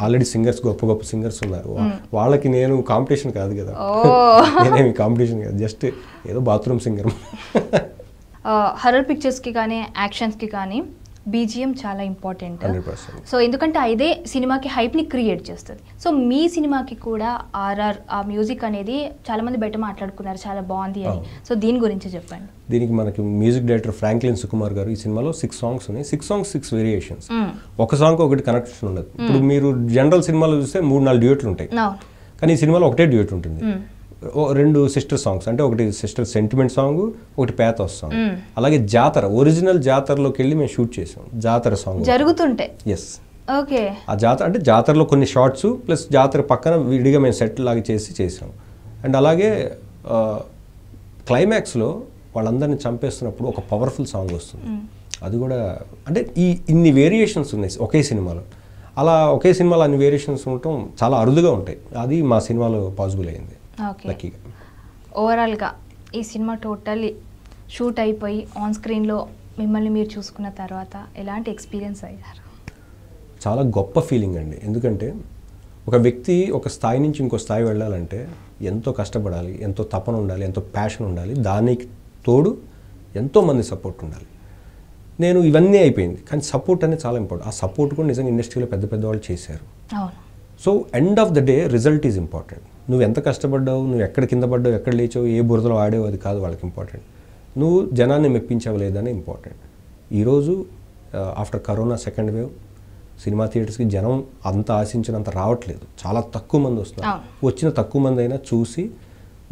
ఆల్రెడీ సింగర్స్ గొప్ప గొప్ప సింగర్స్ ఉన్నారు వాళ్ళకి నేను కాంపిటీషన్ కాదు కదా నేనేమి కాంపిటీషన్ కాదు జస్ట్ ఏదో బాత్రూమ్ సింగర్ హర్రర్ పిక్చర్స్కి కానీ యాక్షన్స్కి కానీ బీజిఎం చాలా ఇంపార్టెంట్ సో ఎందుకంటే అదే సినిమాకి హైప్ని క్రియేట్ చేస్తుంది సో మీ సినిమాకి కూడా ఆర్ఆర్ ఆ మ్యూజిక్ అనేది చాలా మంది బయట మాట్లాడుకున్నారు చాలా బాగుంది అని సో దీని గురించి చెప్పండి దీనికి మనకి మ్యూజిక్ డైరెక్టర్ ఫ్రాంక్లిన్ సుకుమార్ గారు ఈ సినిమాలో సిక్స్ సాంగ్స్ ఉన్నాయి సిక్స్ సాంగ్స్ సిక్స్ వేరియేషన్స్ ఒక సాంగ్ ఒకటి కనెక్షన్ ఉండదు ఇప్పుడు hmm. మీరు జనరల్ సినిమాలో చూస్తే మూడు నాలుగు డ్యూట్లు ఉంటాయి కానీ ఈ సినిమాలో ఒకటే డ్యూట్ ఉంటుంది hmm. రెండు సిస్టర్ సాంగ్స్ అంటే ఒకటి సిస్టర్ సెంటిమెంట్ సాంగ్ ఒకటి పేతోస్ సాంగ్ అలాగే జాతర ఒరిజినల్ జాతరలోకి వెళ్ళి మేము షూట్ చేసాం జాతర సాంగ్ జరుగుతుంటే ఎస్ ఓకే ఆ జాతర అంటే జాతరలో కొన్ని షార్ట్స్ ప్లస్ జాతర పక్కన విడిగా మేము సెట్ లాగా చేసి చేసాం అండ్ అలాగే క్లైమాక్స్లో వాళ్ళందరిని చంపేస్తున్నప్పుడు ఒక పవర్ఫుల్ సాంగ్ వస్తుంది అది కూడా అంటే ఈ ఇన్ని వేరియేషన్స్ ఉన్నాయి ఒకే సినిమాలో అలా ఒకే సినిమాలో అన్ని వేరియేషన్స్ ఉండటం చాలా అరుదుగా ఉంటాయి అది మా సినిమాలో పాసిబుల్ అయింది ఓవరాల్గా ఈ సినిమా టోటల్ షూట్ అయిపోయి ఆన్ స్క్రీన్లో మిమ్మల్ని మీరు చూసుకున్న తర్వాత ఎలాంటి ఎక్స్పీరియన్స్ అయ్యారు చాలా గొప్ప ఫీలింగ్ అండి ఎందుకంటే ఒక వ్యక్తి ఒక స్థాయి నుంచి ఇంకో స్థాయి వెళ్ళాలంటే ఎంతో కష్టపడాలి ఎంతో తపన ఉండాలి ఎంతో ప్యాషన్ ఉండాలి దానికి తోడు ఎంతోమంది సపోర్ట్ ఉండాలి నేను ఇవన్నీ అయిపోయింది కానీ సపోర్ట్ అనేది చాలా ఇంపార్టెంట్ ఆ సపోర్ట్ కూడా నిజంగా ఇండస్ట్రీలో పెద్ద పెద్ద వాళ్ళు చేశారు so end of the day result is important నువ్వు ఎంత కష్టపడ్డావు నువ్వు ఎక్కడ కింద పడ్డావు ఎక్కడ లేచావు ఏ బురదలో ఆడావు అది కాదు వాళ్ళకి ఇంపార్టెంట్ నువ్వు జనాన్ని మెప్పించావు లేదని ఇంపార్టెంట్ ఈరోజు after corona second wave cinema థియేటర్స్కి జనం అంత ఆశించినంత రావట్లేదు చాలా తక్కువ మంది వస్తున్నారు వచ్చిన తక్కువ మంది అయినా చూసి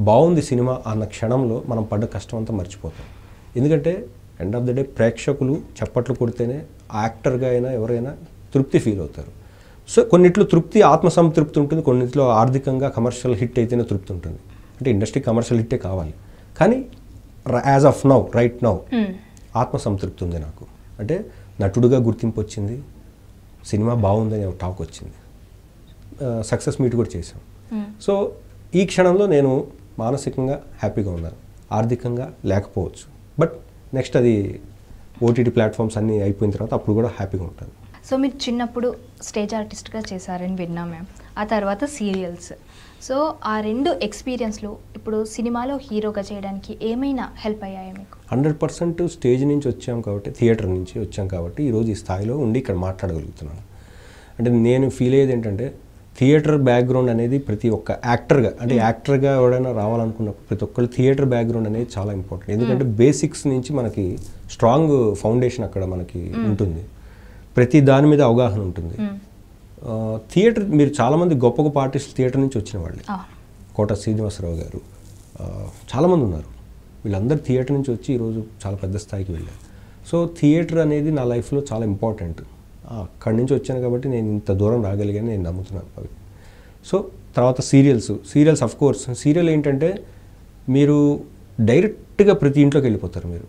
బాగుంది సినిమా అన్న క్షణంలో మనం పడ్డ కష్టం అంతా మర్చిపోతాం ఎందుకంటే ఎండ్ ఆఫ్ ద డే ప్రేక్షకులు చప్పట్లు కొడితేనే యాక్టర్గా అయినా ఎవరైనా తృప్తి ఫీల్ అవుతారు సో కొన్నిట్లో తృప్తి ఆత్మ సంతృప్తి ఉంటుంది కొన్నిట్లో ఆర్థికంగా కమర్షియల్ హిట్ అయితేనే తృప్తి ఉంటుంది అంటే ఇండస్ట్రీ కమర్షియల్ హిట్టే కావాలి కానీ as of now right now ఆత్మ సంతృప్తి ఉంది నాకు అంటే నటుడుగా గుర్తింపు వచ్చింది సినిమా బాగుందని ఒక టాక్ వచ్చింది సక్సెస్ మీట్ కూడా చేశాం hmm. సో ఈ క్షణంలో నేను మానసికంగా హ్యాపీగా ఉన్నాను ఆర్థికంగా లేకపోవచ్చు బట్ నెక్స్ట్ అది ఓటీటీ ప్లాట్ఫామ్స్ అన్నీ అయిపోయిన తర్వాత అప్పుడు కూడా హ్యాపీగా ఉంటాను సో మీరు చిన్నప్పుడు స్టేజ్ ఆర్టిస్ట్గా చేశారని విన్నాం మ్యామ్ ఆ తర్వాత సీరియల్స్ సో ఆ రెండు ఎక్స్పీరియన్స్లో ఇప్పుడు సినిమాలో హీరోగా చేయడానికి ఏమైనా హెల్ప్ అయ్యాయా మీకు హండ్రెడ్ పర్సెంట్ స్టేజ్ నుంచి వచ్చాం కాబట్టి థియేటర్ నుంచి వచ్చాం కాబట్టి ఈరోజు ఈ స్థాయిలో ఉండి ఇక్కడ మాట్లాడగలుగుతున్నాను అంటే నేను ఫీల్ అయ్యేది ఏంటంటే థియేటర్ బ్యాక్గ్రౌండ్ అనేది ప్రతి ఒక్క యాక్టర్గా అంటే యాక్టర్గా ఎవడైనా రావాలనుకున్నప్పుడు ప్రతి ఒక్కరు థియేటర్ బ్యాక్గ్రౌండ్ అనేది చాలా ఇంపార్టెంట్ ఎందుకంటే బేసిక్స్ నుంచి మనకి స్ట్రాంగ్ ఫౌండేషన్ అక్కడ మనకి ఉంటుంది ప్రతి దాని మీద అవగాహన ఉంటుంది థియేటర్ మీరు చాలామంది గొప్ప గొప్ప ఆర్టిస్ట్ థియేటర్ నుంచి వచ్చిన వాళ్ళు కోట శ్రీనివాసరావు గారు చాలామంది ఉన్నారు వీళ్ళందరూ థియేటర్ నుంచి వచ్చి ఈరోజు చాలా పెద్ద స్థాయికి వెళ్ళారు సో థియేటర్ అనేది నా లైఫ్లో చాలా ఇంపార్టెంట్ అక్కడి నుంచి వచ్చాను కాబట్టి నేను ఇంత దూరం రాగలిగాను నేను నమ్ముతున్నాను అవి సో తర్వాత serials serials of course serial ఏంటంటే మీరు డైరెక్ట్గా ప్రతి ఇంట్లోకి వెళ్ళిపోతారు మీరు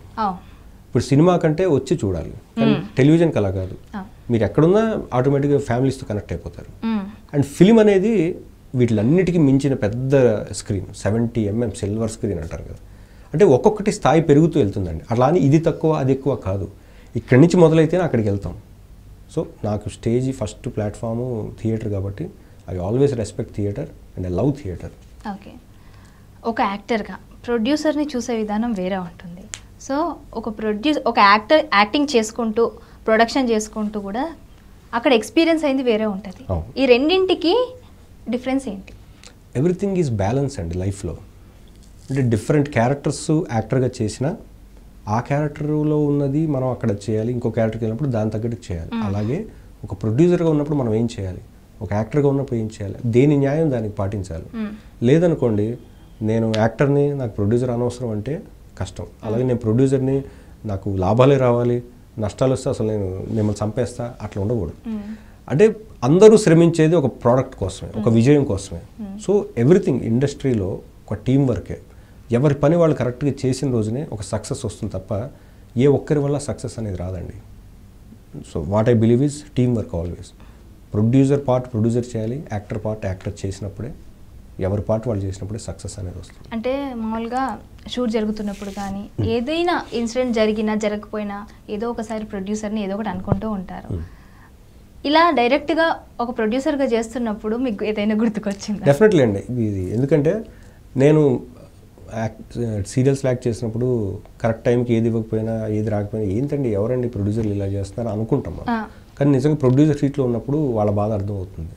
ఇప్పుడు సినిమా కంటే వచ్చి చూడాలి టెలివిజన్ కళ కాదు మీరు ఎక్కడున్నా ఆటోమేటిక్గా ఫ్యామిలీస్తో కనెక్ట్ అయిపోతారు అండ్ ఫిలిం అనేది వీటిలన్నిటికీ మించిన పెద్ద screen seventy MM silver screen అంటారు కదా అంటే ఒక్కొక్కటి స్థాయి పెరుగుతూ వెళ్తుందండి అలా అని ఇది తక్కువ అది ఎక్కువ కాదు ఇక్కడి నుంచి మొదలైతేనే అక్కడికి వెళ్తాం సో నాకు స్టేజ్ ఫస్ట్ ప్లాట్ఫాము థియేటర్ కాబట్టి I always respect theatre and I love theatre okay ఒక యాక్టర్గా ప్రొడ్యూసర్ని చూసే విధానం వేరే ఉంటుంది సో ఒక ప్రొడ్యూస్ ఒక యాక్టర్ యాక్టింగ్ చేసుకుంటూ ప్రొడక్షన్ చేసుకుంటూ కూడా అక్కడ ఎక్స్పీరియన్స్ అయింది వేరే ఉంటుంది ఈ రెండింటికి డిఫరెన్స్ ఏంటి ఎవ్రీథింగ్ ఈజ్ బ్యాలెన్స్ అండి లైఫ్లో అంటే డిఫరెంట్ క్యారెక్టర్స్ యాక్టర్గా చేసిన ఆ క్యారెక్టర్లో ఉన్నది మనం అక్కడ చేయాలి ఇంకో క్యారెక్టర్కి వెళ్ళినప్పుడు దాని తగ్గట్టు చేయాలి అలాగే ఒక ప్రొడ్యూసర్గా ఉన్నప్పుడు మనం ఏం చేయాలి ఒక యాక్టర్గా ఉన్నప్పుడు ఏం చేయాలి దేని న్యాయం దానికి పాటించాలి లేదనుకోండి నేను యాక్టర్ని నాకు ప్రొడ్యూసర్ అనవసరం అంటే కష్టం అలాగే నేను ప్రొడ్యూసర్ని నాకు లాభాలే రావాలి నష్టాలు వస్తే అసలు నేను మిమ్మల్ని చంపేస్తా అట్లా ఉండకూడదు అంటే అందరూ శ్రమించేది ఒక ప్రోడక్ట్ కోసమే ఒక విజయం కోసమే సో ఎవ్రీథింగ్ ఇండస్ట్రీలో ఒక టీం వర్కే ఎవరి పని వాళ్ళు కరెక్ట్గా చేసిన రోజునే ఒక సక్సెస్ వస్తుంది తప్ప ఏ ఒక్కరి వల్ల సక్సెస్ అనేది రాదండి so what I believe is team work always producer part producer చేయాలి యాక్టర్ పార్ట్ యాక్టర్ చేసినప్పుడే ఎవరి పాటు వాళ్ళు చేసినప్పుడే సక్సెస్ అనేది వస్తుంది అంటే మామూలుగా షూట్ జరుగుతున్నప్పుడు కానీ ఏదైనా ఇన్సిడెంట్ జరిగినా జరగకపోయినా ఏదో ఒకసారి ప్రొడ్యూసర్ని ఏదో ఒకటి అనుకుంటూ ఉంటారు ఇలా డైరెక్ట్గా ఒక ప్రొడ్యూసర్గా చేస్తున్నప్పుడు మీకు ఏదైనా గుర్తుకొచ్చింది డెఫినెట్లీ అండి ఇది ఎందుకంటే నేను యాక్ట్ సీరియల్స్ యాక్ట్ చేసినప్పుడు కరెక్ట్ టైంకి ఏది ఇవ్వకపోయినా ఏది రాకపోయినా ఏంటండి ఎవరండి ప్రొడ్యూసర్లు ఇలా చేస్తున్నారు అనుకుంటాం కానీ నిజంగా ప్రొడ్యూసర్ సీట్లో ఉన్నప్పుడు వాళ్ళ బాధ అర్థమవుతుంది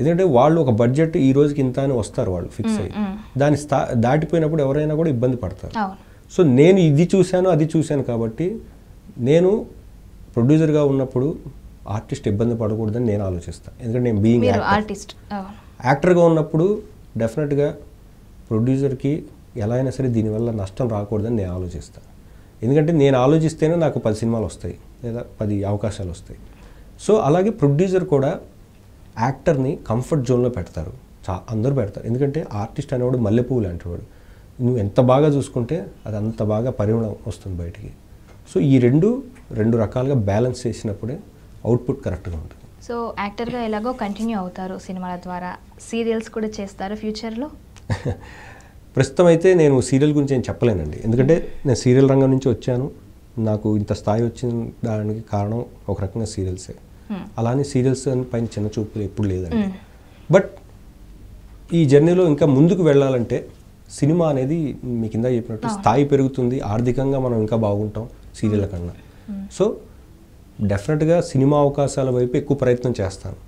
ఎందుకంటే వాళ్ళు ఒక బడ్జెట్ ఈ రోజుకి ఇంత అని వస్తారు వాళ్ళు ఫిక్స్ అయ్యి దాని స్థా దాటిపోయినప్పుడు ఎవరైనా కూడా ఇబ్బంది పడతారు సో నేను ఇది చూశాను అది చూశాను కాబట్టి నేను ప్రొడ్యూసర్గా ఉన్నప్పుడు ఆర్టిస్ట్ ఇబ్బంది పడకూడదని నేను ఆలోచిస్తాను ఎందుకంటే నేను బీయింగ్ ఆర్టిస్ట్ యాక్టర్గా ఉన్నప్పుడు డెఫినెట్గా ప్రొడ్యూసర్కి ఎలా అయినా సరే దీనివల్ల నష్టం రాకూడదని నేను ఆలోచిస్తాను ఎందుకంటే నేను ఆలోచిస్తేనే నాకు పది సినిమాలు వస్తాయి లేదా పది అవకాశాలు వస్తాయి సో అలాగే ప్రొడ్యూసర్ కూడా యాక్టర్ని కంఫర్ట్ జోన్లో పెడతారు చా అందరూ పెడతారు ఎందుకంటే ఆర్టిస్ట్ అనేవాడు మల్లెపూలు లాంటివాడు నువ్వు ఎంత బాగా చూసుకుంటే అది అంత బాగా పరిమళం వస్తుంది బయటికి సో ఈ రెండు రెండు రకాలుగా బ్యాలెన్స్ చేసినప్పుడే అవుట్పుట్ కరెక్ట్గా ఉంటుంది సో యాక్టర్గా ఎలాగో కంటిన్యూ అవుతారు సినిమాల ద్వారా సీరియల్స్ కూడా చేస్తారు ఫ్యూచర్లో ప్రస్తుతం అయితే నేను సీరియల్ గురించి ఏం చెప్పలేనండి ఎందుకంటే నేను సీరియల్ రంగం నుంచి వచ్చాను నాకు ఇంత స్థాయి వచ్చిన దానికి కారణం ఒక రకంగా సీరియల్సే అలానే సీరియల్స్ పైన చిన్న చూపు ఎప్పుడు లేదండి బట్ ఈ జర్నీలో ఇంకా ముందుకు వెళ్ళాలంటే సినిమా అనేది మీ కింద చెప్పినట్టు స్థాయి పెరుగుతుంది ఆర్థికంగా మనం ఇంకా బాగుంటాం సీరియల్ కన్నా సో డెఫినెట్గా సినిమా అవకాశాల వైపు ఎక్కువ ప్రయత్నం చేస్తాను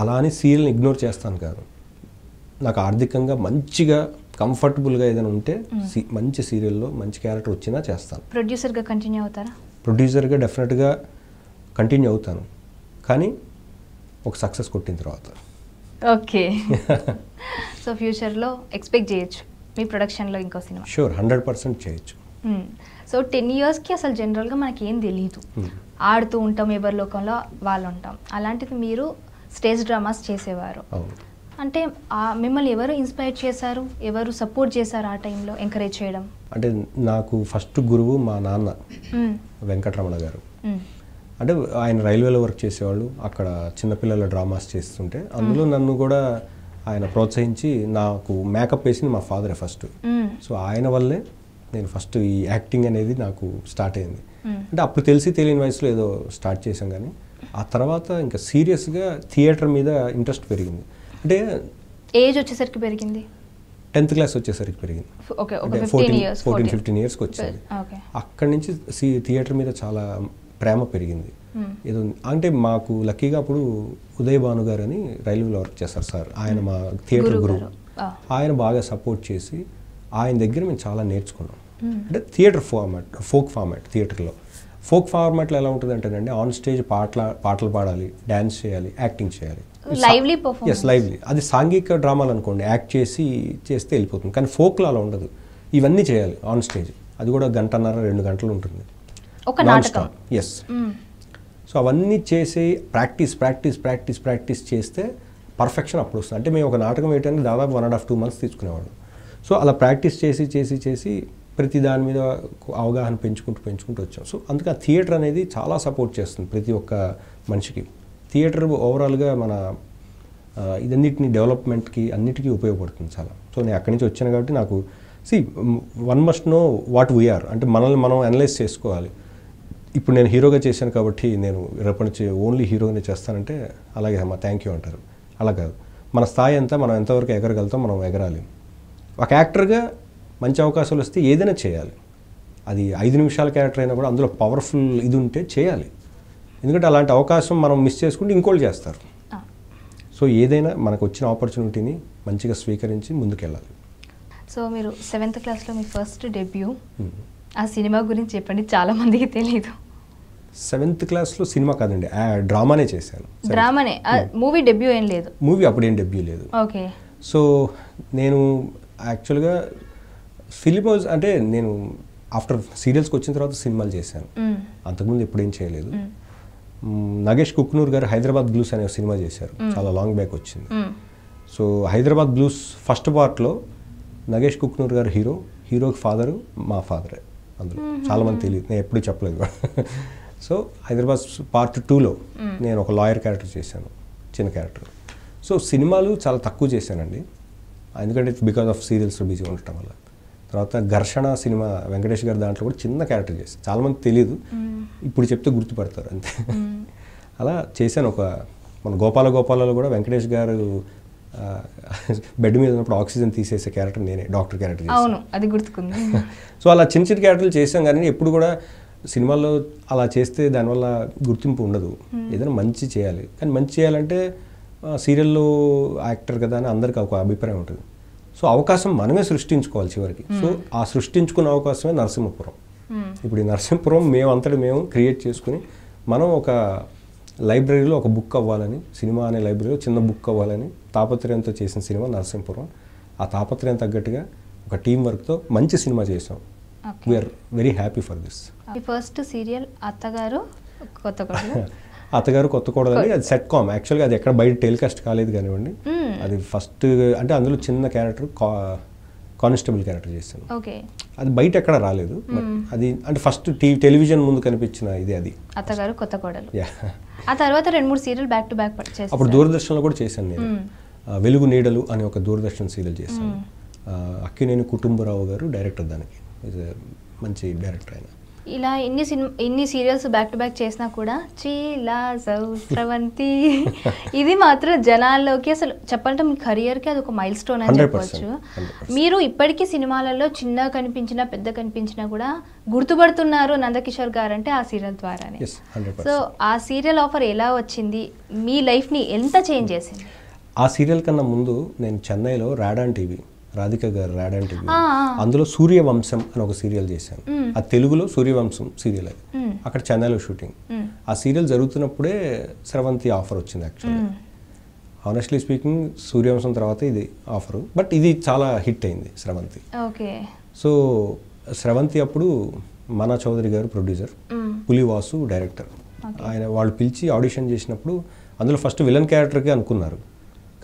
అలా అని సీరియల్ని ఇగ్నోర్ చేస్తాను కాదు నాకు ఆర్థికంగా మంచిగా కంఫర్టబుల్గా ఏదైనా ఉంటే మంచి సీరియల్లో మంచి క్యారెక్టర్ వచ్చినా చేస్తాను ప్రొడ్యూసర్గా కంటిన్యూ అవుతారా ప్రొడ్యూసర్గా డెఫినెట్గా కంటిన్యూ అవుతాను కానీ ఒక సక్సెస్ కొట్టిన తర్వాత ఓకే సో ఫ్యూచర్లో ఎక్స్పెక్ట్ చేయొచ్చు మీ ప్రొడక్షన్లో ఇంకో సినిమా షూర్ హండ్రెడ్ పర్సెంట్ చేయొచ్చు సో టెన్ ఇయర్స్కి అసలు జనరల్గా మనకి ఏం తెలియదు ఆడుతూ ఉంటాం ఎవరి లోకంలో వాళ్ళు ఉంటాం అలాంటిది మీరు స్టేజ్ డ్రామాస్ చేసేవారు అంటే మిమ్మల్ని ఎవరు ఇన్స్పైర్ చేశారు ఎవరు సపోర్ట్ చేశారు ఆ టైంలో ఎంకరేజ్ చేయడం అంటే నాకు ఫస్ట్ గురువు మా నాన్న వెంకటరమణ గారు అంటే ఆయన రైల్వేలో వర్క్ చేసేవాళ్ళు అక్కడ చిన్నపిల్లల డ్రామాస్ చేస్తుంటే అందులో నన్ను కూడా ఆయన ప్రోత్సహించి నాకు మేకప్ వేసింది మా ఫాదరే ఫస్ట్ సో ఆయన వల్లే నేను ఫస్ట్ ఈ యాక్టింగ్ అనేది నాకు స్టార్ట్ అయింది అంటే అప్పుడు తెలిసి తెలియని వయసులో ఏదో స్టార్ట్ చేశాం కానీ ఆ తర్వాత ఇంకా సీరియస్గా థియేటర్ మీద ఇంట్రెస్ట్ పెరిగింది అంటే ఏజ్ వచ్చేసరికి పెరిగింది టెన్త్ క్లాస్ వచ్చేసరికి పెరిగింది ఫోర్టీన్ ఫోర్టీన్ ఫిఫ్టీన్ ఇయర్స్కి వచ్చింది అక్కడి నుంచి థియేటర్ మీద చాలా ప్రేమ పెరిగింది ఇది hmm. అంటే మాకు లక్కీగా అప్పుడు ఉదయ్ భాను గారు అని రైల్వేలో వర్క్ చేస్తారు సార్ ఆయన మా hmm. థియేటర్ గురువు ఆయన బాగా సపోర్ట్ చేసి ఆయన దగ్గర మేము చాలా నేర్చుకున్నాం hmm. అంటే థియేటర్ ఫార్మాట్ ఫోక్ ఫార్మాట్ థియేటర్లో ఫోక్ ఫార్మాట్లో ఎలా ఉంటుంది అంటేనండి ఆన్ స్టేజ్ పాటల పాటలు పాడాలి డ్యాన్స్ చేయాలి యాక్టింగ్ చేయాలి లైవ్లీ ఎస్ లైవ్లీ అది సాంఘిక డ్రామాలు అనుకోండి యాక్ట్ చేసి చేస్తే వెళ్ళిపోతుంది కానీ ఫోక్లో అలా ఉండదు ఇవన్నీ చేయాలి ఆన్ స్టేజ్ అది కూడా గంటన్నర రెండు గంటలు ఉంటుంది ఒక నాటకం ఎస్ సో అవన్నీ చేసి ప్రాక్టీస్ ప్రాక్టీస్ ప్రాక్టీస్ ప్రాక్టీస్ చేస్తే పర్ఫెక్షన్ అప్పుడు వస్తుంది అంటే మేము ఒక నాటకం ఏంటంటే దాదాపు one and half two months తీసుకునేవాళ్ళం సో అలా ప్రాక్టీస్ చేసి చేసి చేసి ప్రతి దాని మీద అవగాహన పెంచుకుంటూ పెంచుకుంటూ వచ్చాం సో అందుకే ఆ థియేటర్ అనేది చాలా సపోర్ట్ చేస్తుంది ప్రతి ఒక్క మనిషికి థియేటర్ ఓవరాల్గా మన ఇదన్నిటిని డెవలప్మెంట్కి అన్నిటికీ ఉపయోగపడుతుంది చాలా సో నేను అక్కడి నుంచి వచ్చాను కాబట్టి నాకు see one must know what we are అంటే మనల్ని మనం అనలైజ్ చేసుకోవాలి ఇప్పుడు నేను హీరోగా చేశాను కాబట్టి నేను రేపటి నుంచి ఓన్లీ హీరోగానే చేస్తానంటే అలాగే అమ్మా థ్యాంక్ యూ అంటారు అలా కాదు మన స్థాయి అంతా మనం ఎంతవరకు ఎగరగలుగుతాం మనం ఎగరాలి ఒక యాక్టర్గా మంచి అవకాశాలు వస్తే ఏదైనా చేయాలి అది ఐదు నిమిషాల క్యారెక్టర్ అయినా కూడా అందులో పవర్ఫుల్ ఇది ఉంటే చేయాలి ఎందుకంటే అలాంటి అవకాశం మనం మిస్ చేసుకుంటే ఇంకోళ్ళు చేస్తారు సో ఏదైనా మనకు వచ్చిన ఆపర్చునిటీని మంచిగా స్వీకరించి ముందుకెళ్ళాలి సో మీరు సెవెంత్ క్లాస్లో మీ ఫస్ట్ డెబ్యూ ఆ సినిమా గురించి చెప్పండి చాలామందికి తెలియదు సెవెంత్ క్లాస్లో సినిమా కాదండి డ్రామానే చేశాను డ్రామానే hmm. మూవీ డెబ్యూ ఏం లేదు మూవీ ఏం డెబ్యూ లేదు ఓకే సో నేను యాక్చువల్గా ఫిలిం అంటే నేను ఆఫ్టర్ సీరియల్స్కి వచ్చిన తర్వాత సినిమాలు చేశాను hmm. అంతకుముందు ఎప్పుడేం చేయలేదు hmm. నగేష్ కుక్నూర్ గారు హైదరాబాద్ బ్లూస్ అనే సినిమా చేశారు చాలా లాంగ్ బ్యాక్ వచ్చింది సో హైదరాబాద్ బ్లూస్ ఫస్ట్ పార్ట్లో నగేష్ కుక్నూర్ గారు హీరో హీరోకి ఫాదరు మా ఫాదరే అందులో చాలామంది తెలియదు నేను ఎప్పుడూ చెప్పలేదు సో హైదరాబాద్ పార్ట్ టూలో నేను ఒక లాయర్ క్యారెక్టర్ చేశాను చిన్న క్యారెక్టర్ సో సినిమాలు చాలా తక్కువ చేశానండి ఎందుకంటే బికాజ్ ఆఫ్ సీరియల్స్లో బిజీ ఉండటం వల్ల తర్వాత ఘర్షణ సినిమా వెంకటేష్ గారి దాంట్లో కూడా చిన్న క్యారెక్టర్ చేశాను చాలామంది తెలియదు ఇప్పుడు చెప్తే గుర్తుపడతారు అంతే అలా చేశాను ఒక మన గోపాల గోపాలలో కూడా వెంకటేష్ గారు బెడ్ మీద ఉన్నప్పుడు ఆక్సిజన్ తీసేసే క్యారెక్టర్ నేనే డాక్టర్ క్యారెక్టర్ అవును అది గుర్తుకుంది సో అలా చిన్న చిన్న క్యారెక్టర్లు చేశాం కానీ ఎప్పుడు కూడా సినిమాల్లో అలా చేస్తే దానివల్ల గుర్తింపు ఉండదు hmm. ఏదైనా మంచి చేయాలి కానీ మంచి చేయాలంటే సీరియల్లో యాక్టర్ కదా అని అందరికీ ఒక అభిప్రాయం ఉంటుంది సో అవకాశం మనమే సృష్టించుకోవాలి చివరికి hmm. సో ఆ సృష్టించుకున్న అవకాశమే నరసింహపురం hmm. ఇప్పుడు ఈ నరసింహపురం మేమంతటి మేము క్రియేట్ చేసుకుని మనం ఒక లైబ్రరీలో ఒక బుక్ అవ్వాలని సినిమా అనే లైబ్రరీలో చిన్న బుక్ అవ్వాలని తాపత్రయంతో చేసిన సినిమా నరసింహపురం ఆ తాపత్రయం తగ్గట్టుగా ఒక టీం వర్క్తో మంచి సినిమా చేసాం we are very happy for this first serial అత్తగారు కొత్త అత్తగారు కొత్త కూడదని అది సెట్ కామ్ యాక్చువల్గా అది ఎక్కడ బయట టెలికాస్ట్ కాలేదు కానివ్వండి hmm. అది ఫస్ట్ అంటే అందులో చిన్న క్యారెక్టర్ కానిస్టేబుల్ క్యారెక్టర్ చేశాను అది బయట ఎక్కడ రాలేదు hmm. అది అంటే ఫస్ట్ టీవీ టెలివిజన్ ముందు కనిపించిన ఇది అది అత్తగారు కొత్త కోడలు ఆ తర్వాత రెండు మూడు సీరియల్ బ్యాక్ టు బ్యాక్ అప్పుడు దూరదర్శన్లో కూడా చేశాను నేను hmm. వెలుగు నీడలు అనే ఒక దూరదర్శన్ సీరియల్ చేశాను అక్కినేని కుటుంబరావు గారు డైరెక్టర్ దానికి ఈజ్ మంచి డైరెక్టర్ ఆయన ఇలా ఎన్ని సినిమా ఎన్ని సీరియల్స్ బ్యాక్ టు బ్యాక్ చేసినా కూడా చీలా స్రవంతి ఇది మాత్రం జనాల్లోకి అసలు చెప్పాలంటే మీ కెరియర్కి అది ఒక మైల్ స్టోన్ అని చెప్పవచ్చు మీరు ఇప్పటికీ సినిమాలలో చిన్న కనిపించినా పెద్ద కనిపించినా కూడా గుర్తుపడుతున్నారు నందకిషోర్ గారు అంటే ఆ సీరియల్ ద్వారానే సో ఆ సీరియల్ ఆఫర్ ఎలా వచ్చింది మీ లైఫ్ని ఎంత చేంజ్ చేసింది ఆ సీరియల్ కన్నా ముందు నేను చెన్నైలో రాడాన్ టీవీ రాధిక గారు రాడంటి అందులో సూర్యవంశం అని ఒక సీరియల్ చేశాను ఆ తెలుగులో సూర్యవంశం సీరియల్ అది అక్కడ చెన్నైలో షూటింగ్ ఆ సీరియల్ జరుగుతున్నప్పుడే స్రవంతి ఆఫర్ వచ్చింది యాక్చువల్లీ ఆనెస్ట్లీ స్పీకింగ్ సూర్యవంశం తర్వాత ఇది ఆఫరు బట్ ఇది చాలా హిట్ అయింది స్రవంతి సో స్రవంతి అప్పుడు మన చౌదరి గారు ప్రొడ్యూసర్ పులివాసు డైరెక్టర్ ఆయన వాళ్ళు పిలిచి ఆడిషన్ చేసినప్పుడు అందులో ఫస్ట్ విలన్ క్యారెక్టర్కి అనుకున్నారు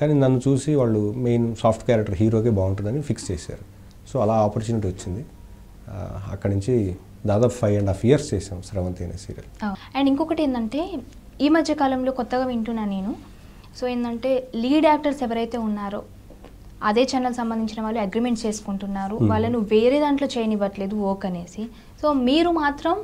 కానీ నన్ను చూసి వాళ్ళు మెయిన్ సాఫ్ట్ క్యారెక్టర్ హీరోకే బాగుంటుందని ఫిక్స్ చేశారు సో అలా ఆపర్చునిటీ వచ్చింది అక్కడి నుంచి దాదాపు ఫైవ్ అండ్ హాఫ్ ఇయర్స్ చేసాం శ్రవంతి అనే సీరియల్ అండ్ ఇంకొకటి ఏంటంటే ఈ మధ్య కాలంలో కొత్తగా వింటున్నా నేను సో ఏంటంటే లీడ్ యాక్టర్స్ ఎవరైతే ఉన్నారో అదే ఛానల్ సంబంధించిన వాళ్ళు అగ్రిమెంట్ చేసుకుంటున్నారు వాళ్ళను వేరే దాంట్లో చేయనివ్వట్లేదు ఓక్ అనేసి సో మీరు మాత్రం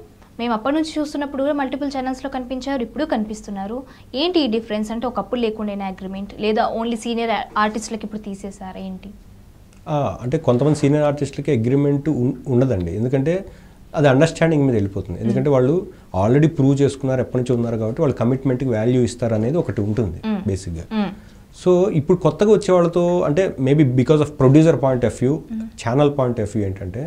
మేము అప్పటి నుంచి చూస్తున్నప్పుడు కూడా మల్టిపుల్ ఛానల్స్లో కనిపించారు ఇప్పుడు కనిపిస్తున్నారు ఏంటి ఈ డిఫరెన్స్ అంటే ఒకప్పుడు లేకుండా అగ్రిమెంట్ లేదా ఓన్లీ సీనియర్ ఆర్టిస్టులకు ఇప్పుడు తీసేసారా ఏంటి అంటే కొంతమంది సీనియర్ ఆర్టిస్టులకి అగ్రిమెంట్ ఉండదండి ఎందుకంటే అది అండర్స్టాండింగ్ మీద వెళ్ళిపోతుంది ఎందుకంటే వాళ్ళు ఆల్రెడీ ప్రూవ్ చేసుకున్నారు ఎప్పటి నుంచి ఉన్నారు కాబట్టి వాళ్ళు కమిట్మెంట్కి వాల్యూ ఇస్తారు అనేది ఒకటి ఉంటుంది బేసిక్గా సో ఇప్పుడు కొత్తగా వచ్చే వాళ్ళతో అంటే maybe because of producer point of view channel point of view ఏంటంటే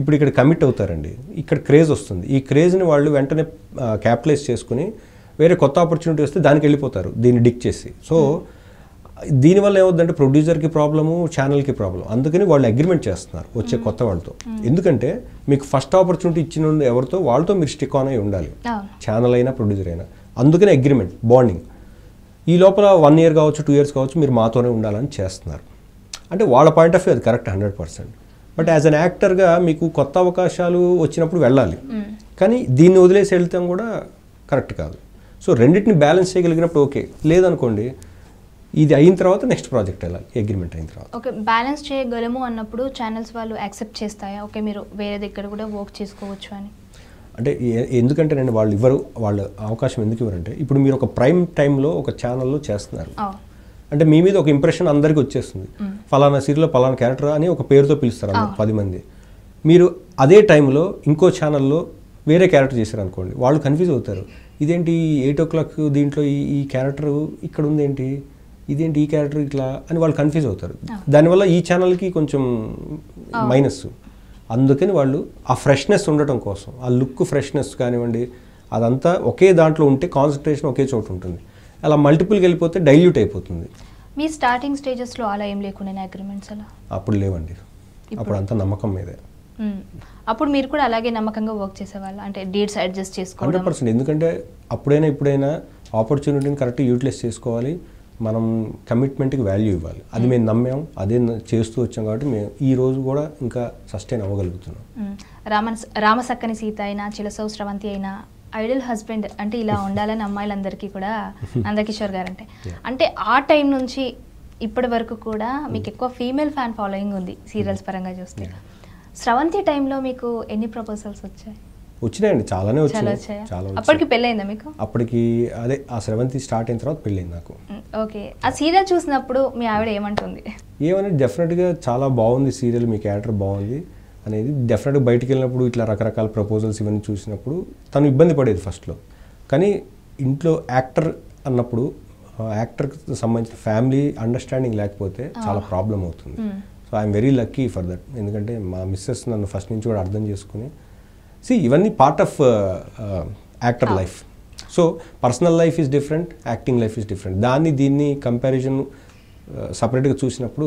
ఇప్పుడు ఇక్కడ కమిట్ అవుతారండి ఇక్కడ క్రేజ్ వస్తుంది ఈ క్రేజ్ని వాళ్ళు వెంటనే క్యాపిటలైజ్ చేసుకుని వేరే కొత్త ఆపర్చునిటీ వస్తే దానికి వెళ్ళిపోతారు దీన్ని డిక్ చేసి సో దీనివల్ల ఏమవుతుందంటే ప్రొడ్యూసర్కి ప్రాబ్లము ఛానల్కి ప్రాబ్లం అందుకని వాళ్ళు అగ్రిమెంట్ చేస్తున్నారు వచ్చే కొత్త వాళ్ళతో ఎందుకంటే మీకు ఫస్ట్ ఆపర్చునిటీ ఇచ్చిన ఎవరితో వాళ్ళతో మీరు స్టిక్ ఆన్ అయి ఉండాలి ఛానల్ అయినా ప్రొడ్యూసర్ అయినా అందుకని అగ్రిమెంట్ బాండింగ్ ఈ లోపల వన్ ఇయర్ కావచ్చు టూ ఇయర్స్ కావచ్చు మీరు మాతోనే ఉండాలని చేస్తున్నారు అంటే వాళ్ళ పాయింట్ ఆఫ్ వ్యూ అది correct hundred percent but as an యాక్టర్గా మీకు కొత్త అవకాశాలు వచ్చినప్పుడు వెళ్ళాలి కానీ దీన్ని వదిలేసి వెళ్తాం కూడా కరెక్ట్ కాదు సో రెండింటిని బ్యాలెన్స్ చేయగలిగినప్పుడు ఓకే లేదనుకోండి ఇది అయిన తర్వాత నెక్స్ట్ ప్రాజెక్ట్ వెళ్ళాలి అగ్రిమెంట్ అయిన తర్వాత ఓకే బ్యాలెన్స్ చేయగలము అన్నప్పుడు ఛానల్స్ వాళ్ళు యాక్సెప్ట్ చేస్తాయా ఓకే మీరు వేరే దగ్గర కూడా వర్క్ చేసుకోవచ్చు అని అంటే ఎందుకంటే నేను వాళ్ళు ఇవ్వరు వాళ్ళు అవకాశం ఎందుకు ఇవ్వరంటే ఇప్పుడు మీరు ఒక ప్రైమ్ టైంలో ఒక ఛానల్లో చేస్తున్నారు అంటే మీ మీద ఒక ఇంప్రెషన్ అందరికీ వచ్చేస్తుంది ఫలానా సీరియల్లో ఫలానా క్యారెక్టర్ అని ఒక పేరుతో పిలుస్తారు అందరు పది మంది మీరు అదే టైంలో ఇంకో ఛానల్లో వేరే క్యారెక్టర్ చేశారు అనుకోండి వాళ్ళు కన్ఫ్యూజ్ అవుతారు ఇదేంటి ఎయిట్ ఓ క్లాక్ దీంట్లో ఈ ఈ క్యారెక్టర్ ఇక్కడ ఉంది ఏంటి ఇదేంటి ఈ క్యారెక్టర్ ఇట్లా అని వాళ్ళు కన్ఫ్యూజ్ అవుతారు దానివల్ల ఈ ఛానల్కి కొంచెం మైనస్ అందుకని వాళ్ళు ఆ ఫ్రెష్నెస్ ఉండటం కోసం ఆ లుక్ ఫ్రెష్నెస్ కానివ్వండి అదంతా ఒకే దాంట్లో ఉంటే కాన్సన్ట్రేషన్ ఒకే చోటు ఉంటుంది అలా మల్టిపుల్కి వెళ్ళిపోతే డైల్యూట్ అయిపోతుంది మీ స్టార్టింగ్ స్టేజెస్లో అలా ఏం లేకుండా అగ్రిమెంట్స్ అలా అప్పుడు లేవండి అప్పుడు అంత నమ్మకం మీదే అప్పుడు మీరు కూడా అలాగే నమ్మకంగా వర్క్ చేసేవాళ్ళు అంటే డేట్స్ అడ్జస్ట్ చేసుకోవాలి హండ్రెడ్ పర్సెంట్ ఎందుకంటే అప్పుడైనా ఇప్పుడైనా ఆపర్చునిటీని కరెక్ట్ యూటిలైజ్ చేసుకోవాలి మనం కమిట్మెంట్కి వాల్యూ ఇవ్వాలి అది మేము నమ్మాం అదే చేస్తూ వచ్చాం కాబట్టి మేము ఈ రోజు కూడా ఇంకా సస్టైన్ అవ్వగలుగుతున్నాం రామ రామసక్కని సీత అయినా చిలసౌ స్రవంతి అయినా ఐడల్ హస్బెండ్ అంటే ఇలా ఉండాలని అమ్మాయిలందరికీ కూడా నందకిషోర్ గారు అంటే అంటే ఆ టైం నుంచి ఇప్పటి వరకు కూడా మీకు hmm. ఎక్కువ ఫీమేల్ ఫ్యాన్ ఫాలోయింగ్ ఉంది సీరియల్స్ hmm. పరంగా చూస్తే స్రవంతి టైంలో మీకు ఎన్ని ప్రపోజల్స్ వచ్చాయి వచ్చినాయండి చాలానే వచ్చాయి చాలా అప్పటికి పెళ్ళైందా మీకు అప్పటికి అదే ఆ స్రవంతి స్టార్ట్ అయిన తర్వాత పెళ్ళైంది నాకు ఓకే hmm, ఆ సీరియల్ చూసినప్పుడు మీ ఆవిడ ఏమంటుంది ఏమని డెఫినెట్గా చాలా బాగుంది సీరియల్ మీ క్యారెక్టర్ బాగుంది అనేది డెఫినెట్గా బయటికి వెళ్ళినప్పుడు ఇట్లా రకరకాల ప్రపోజల్స్ ఇవన్నీ చూసినప్పుడు తను ఇబ్బంది పడేది ఫస్ట్లో కానీ ఇంట్లో యాక్టర్ అన్నప్పుడు యాక్టర్కి సంబంధించిన ఫ్యామిలీ అండర్స్టాండింగ్ లేకపోతే చాలా ప్రాబ్లం అవుతుంది so I'm very lucky for that ఎందుకంటే మా మిస్సెస్ నన్ను ఫస్ట్ నుంచి కూడా అర్థం చేసుకుని సి ఇవన్నీ part of actor life so personal life is different acting life is different దాన్ని దీన్ని కంపారిజన్ సపరేట్గా uh, చూసినప్పుడు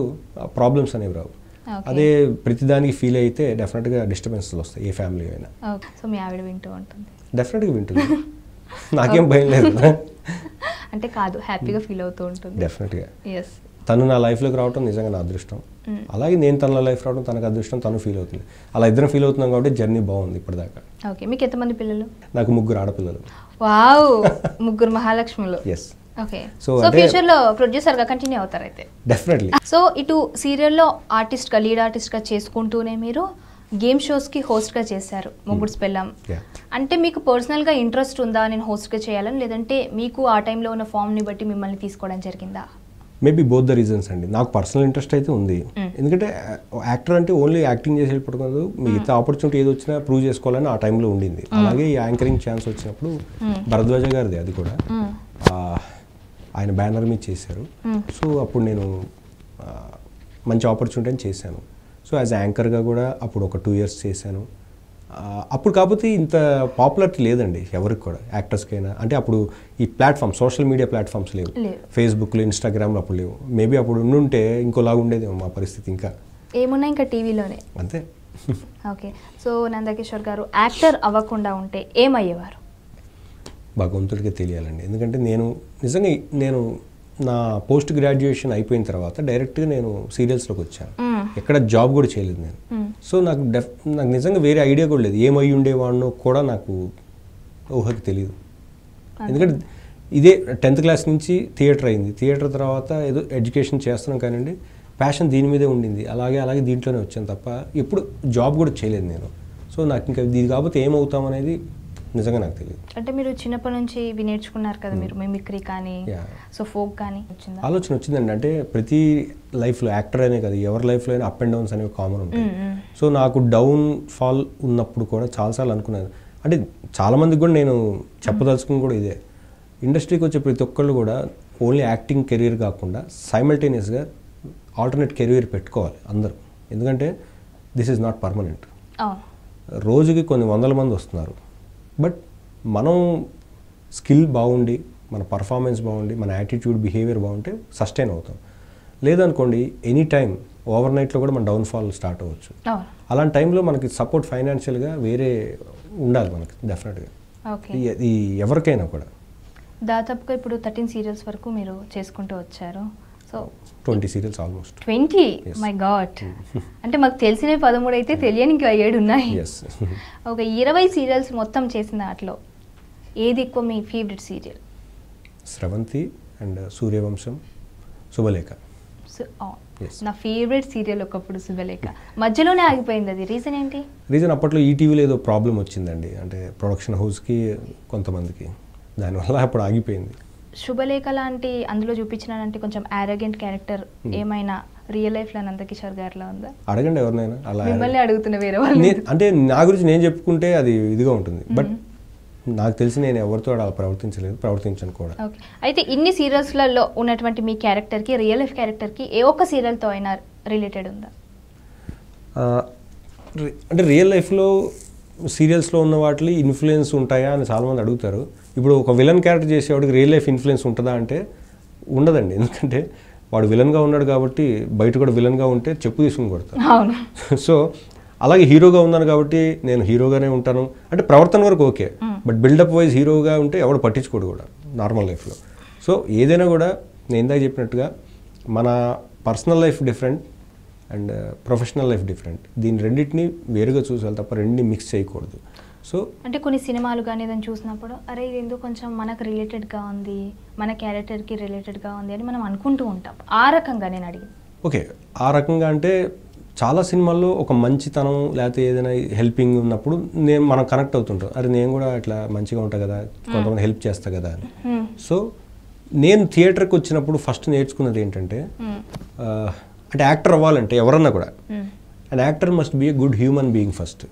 ప్రాబ్లమ్స్ అనేవి రావు అదే ప్రతిదానికి ఫీల్ అయితే డెఫినెట్ గా డిస్టర్బెన్స్లు వస్తాయి ఏ ఫ్యామిలీ అయినా సో మీ ఆవిడ వింటూ ఉంటుంది వింటుంది నాకేం భయం లేదు అంటే కాదు హ్యాపీగా ఫీల్ hmm. అవుతూ ఉంటుంది డెఫినెట్ ఎస్ తను నా లైఫ్లోకి రావడం నిజంగా నా అదృష్టం hmm. అలాగే నేను తన లైఫ్ రావడం తనకు అదృష్టం తను ఫీల్ అవుతుంది అలా ఇద్దరం ఫీల్ అవుతున్నాం కాబట్టి జర్నీ బాగుంది ఇప్పటిదాకా ఓకే మీకు ఎంతమంది పిల్లలు నాకు ముగ్గురు ఆడపిల్లలు వావ్ ముగ్గురు మహాలక్ష్మిలో ఎస్ సో ఫ్యూచర్ లో ప్రొడ్యూసర్ గా కంటిన్యూ అవుతారు అయితే డెఫినెట్లీ సో ఇటు సీరియల్లో ఆర్టిస్ట్ గా లీడ్ ఆర్టిస్ట్ గా చేసుకుంటూనే మీరు గేమ్ షోస్కి హోస్ట్గా చేశారు ముగ్గురు hmm. పెళ్ళాం అంటే మీకు పర్సనల్గా ఇంట్రెస్ట్ ఉందా నేను హోస్ట్గా చేయాలని లేదంటే మీకు ఆ టైంలో ఉన్న ఫామ్ని బట్టి మిమ్మల్ని తీసుకోవడం జరిగిందా మేబీ బోత్ ద రీజన్స్ అండి నాకు పర్సనల్ ఇంట్రెస్ట్ అయితే ఉంది hmm. ఎందుకంటే యాక్టర్ అంటే ఓన్లీ యాక్టింగ్ చేసేటప్పుడు కాదు మిగతా ఆపర్చునిటీ hmm. ఏది వచ్చినా ప్రూవ్ చేసుకోవాలని ఆ టైంలో ఉండింది అలాగే ఈ యాంకరింగ్ ఛాన్స్ వచ్చినప్పుడు భరద్వాజ గారిది అది కూడా ఆయన బ్యానర్ మీద చేశారు సో అప్పుడు నేను మంచి ఆపర్చునిటీ చేశాను సో యాజ్ యాంకర్గా కూడా అప్పుడు ఒక టూ ఇయర్స్ చేశాను అప్పుడు కాకపోతే ఇంత పాపులారిటీ లేదండి ఎవరికి కూడా యాక్టర్స్కైనా అంటే అప్పుడు ఈ ప్లాట్ఫామ్ సోషల్ మీడియా ప్లాట్ఫామ్స్ లేవు ఫేస్బుక్లు ఇన్స్టాగ్రామ్లు అప్పుడు లేవు మేబీ అప్పుడు ఉండుంటే ఇంకోలాగా ఉండేదేమో మా పరిస్థితి ఇంకా ఏమున్నా ఇంకా టీవీలోనే అంతే ఓకే సో నందకిషోర్ గారు యాక్టర్ అవ్వకుండా ఉంటే ఏమయ్యేవారు భగవంతుడికి తెలియాలండి ఎందుకంటే నేను నిజంగా నేను నా పోస్ట్ గ్రాడ్యుయేషన్ అయిపోయిన తర్వాత డైరెక్ట్గా నేను సీరియల్స్లోకి వచ్చాను ఎక్కడ జాబ్ కూడా చేయలేదు నేను సో నాకు డెఫ్ నాకు నిజంగా వేరే ఐడియా కూడా లేదు ఏమై ఉండేవాడినో కూడా నాకు ఊహకు తెలియదు ఎందుకంటే ఇదే టెన్త్ క్లాస్ నుంచి థియేటర్ అయింది థియేటర్ తర్వాత ఏదో ఎడ్యుకేషన్ చేస్తున్నాం కానివ్వండి ప్యాషన్ దీని మీదే ఉండింది అలాగే అలాగే దీంట్లోనే వచ్చాను తప్ప ఎప్పుడు జాబ్ కూడా చేయలేదు నేను సో నాకు ఇంకా ఇది కాకపోతే ఏమవుతామనేది నిజంగా నాకు తెలియదు అంటే మీరు చిన్నప్పటి నుంచి ఇవి నేర్చుకున్నారు కదా మీరు మిమిక్రీ కానీ సో ఫోక్ కానీ వచ్చింది ఆలోచన వచ్చిందండి అంటే ప్రతి లైఫ్లో యాక్టర్ అయినా కదా ఎవరి లైఫ్లో అయినా అప్ అండ్ డౌన్స్ అనేవి కామన్ ఉంటాయి సో నాకు డౌన్ ఫాల్ ఉన్నప్పుడు కూడా చాలాసార్లు అనుకున్నాను అంటే చాలామందికి కూడా నేను చెప్పదలుచుకుని కూడా ఇదే ఇండస్ట్రీకి వచ్చే ప్రతి ఒక్కళ్ళు కూడా ఓన్లీ యాక్టింగ్ కెరీర్ కాకుండా సైమల్టేనియస్గా ఆల్టర్నేట్ కెరీర్ పెట్టుకోవాలి అందరూ ఎందుకంటే దిస్ ఈజ్ నాట్ పర్మనెంట్ రోజుకి కొన్ని వందల మంది వస్తున్నారు బట్ మనం స్కిల్ బాగుండి మన పర్ఫార్మెన్స్ బాగుండి మన యాటిట్యూడ్ బిహేవియర్ బాగుంటే సస్టైన్ అవుతాం లేదనుకోండి ఎనీ టైం ఓవర్ నైట్లో కూడా మన డౌన్ఫాల్ స్టార్ట్ అవ్వచ్చు అలాంటి టైంలో మనకి సపోర్ట్ ఫైనాన్షియల్గా వేరే ఉండాలి మనకి డెఫినెట్గా ఈ ఎవరికైనా కూడా దాదాపుగా ఇప్పుడు థర్టీన్ సీరియల్స్ వరకు మీరు చేసుకుంటూ వచ్చారు so twenty serials almost twenty my god hmm. అంటే మాకు తెలిసిన పదమూడు అయితే తెలియని ఇంకా ఏడు ఉన్నాయి ఒక ఇరవై సీరియల్స్ మొత్తం చేసిన దాంట్లో ఏది ఎక్కువ మీ favourite serial Sravanthi and Suryavamsam Subhalekha నా ఫేవరెట్ సీరియల్ ఒకప్పుడు శుభలేఖ మధ్యలోనే ఆగిపోయింది అది రీజన్ ఏంటి రీజన్ అప్పట్లో ఈటీవీలో e ఏదో ప్రాబ్లం వచ్చిందండి అంటే ప్రొడక్షన్ హౌస్కి కొంతమందికి దానివల్ల అప్పుడు ఆగిపోయింది శుభలేఖ లాంటి అందులో చూపించినానంటే కొంచెం ఆరోగ్యంట్ క్యారెక్టర్ hmm. ఏమైనా రియల్ లైఫ్ లో నందకిషోర్ గారిలో ఉందా అడగండి ఎవరినైనా అలా మిమ్మల్ని అడుగుతున్న వేరే వాళ్ళు అంటే నా గురించి నేను చెప్పుకుంటే అది ఇదిగా ఉంటుంది బట్ hmm. నాకు తెలిసి నేను ఎవరితో అలా ప్రవర్తించలేదు ప్రవర్తించను కూడా అయితే ఇన్ని సీరియల్స్లలో ఉన్నటువంటి మీ క్యారెక్టర్కి రియల్ లైఫ్ క్యారెక్టర్కి ఏ ఒక్క సీరియల్తో అయినా రిలేటెడ్ ఉందా అంటే రియల్ లైఫ్లో సీరియల్స్లో ఉన్న వాటిలో ఇన్ఫ్లుయెన్స్ ఉంటాయా అని చాలామంది అడుగుతారు ఇప్పుడు ఒక విలన్ క్యారెక్టర్ చేసేవాడికి రియల్ లైఫ్ ఇన్ఫ్లుయెన్స్ ఉంటుందా అంటే ఉండదండి ఎందుకంటే వాడు విలన్గా ఉన్నాడు కాబట్టి బయట కూడా విలన్గా ఉంటే చెప్పు తీసుకుని కొడతారు సో అలాగే హీరోగా ఉన్నాను కాబట్టి నేను హీరోగానే ఉంటాను అంటే ప్రవర్తన వరకు ఓకే బట్ బిల్డప్ వైజ్ హీరోగా ఉంటే ఎవడు పట్టించుకోడు కూడా నార్మల్ లైఫ్లో సో ఏదైనా కూడా నేను ఇందాక చెప్పినట్టుగా మన personal life different and professional life different దీని రెండింటిని వేరుగా చూసాలి తప్ప రెండిని మిక్స్ చేయకూడదు సో అంటే కొన్ని సినిమాలు కానీ ఏదైనా చూసినప్పుడు అరే ఇది ఎందుకు కొంచెం మనకు రిలేటెడ్గా ఉంది మన క్యారెక్టర్కి రిలేటెడ్గా ఉంది అని మనం అనుకుంటూ ఉంటాం ఆ రకంగా నేను అడిగింది ఓకే ఆ రకంగా అంటే చాలా సినిమాల్లో ఒక మంచితనం లేకపోతే ఏదైనా హెల్పింగ్ ఉన్నప్పుడు నేను మనం కనెక్ట్ అవుతుంటాం అరే నేను కూడా ఇట్లా మంచిగా ఉంటా కదా కొంతమంది హెల్ప్ చేస్తా కదా అని సో నేను థియేటర్కి వచ్చినప్పుడు ఫస్ట్ నేర్చుకున్నది ఏంటంటే అంటే యాక్టర్ అవ్వాలంటే ఎవరన్నా కూడా and actor must be a good human being first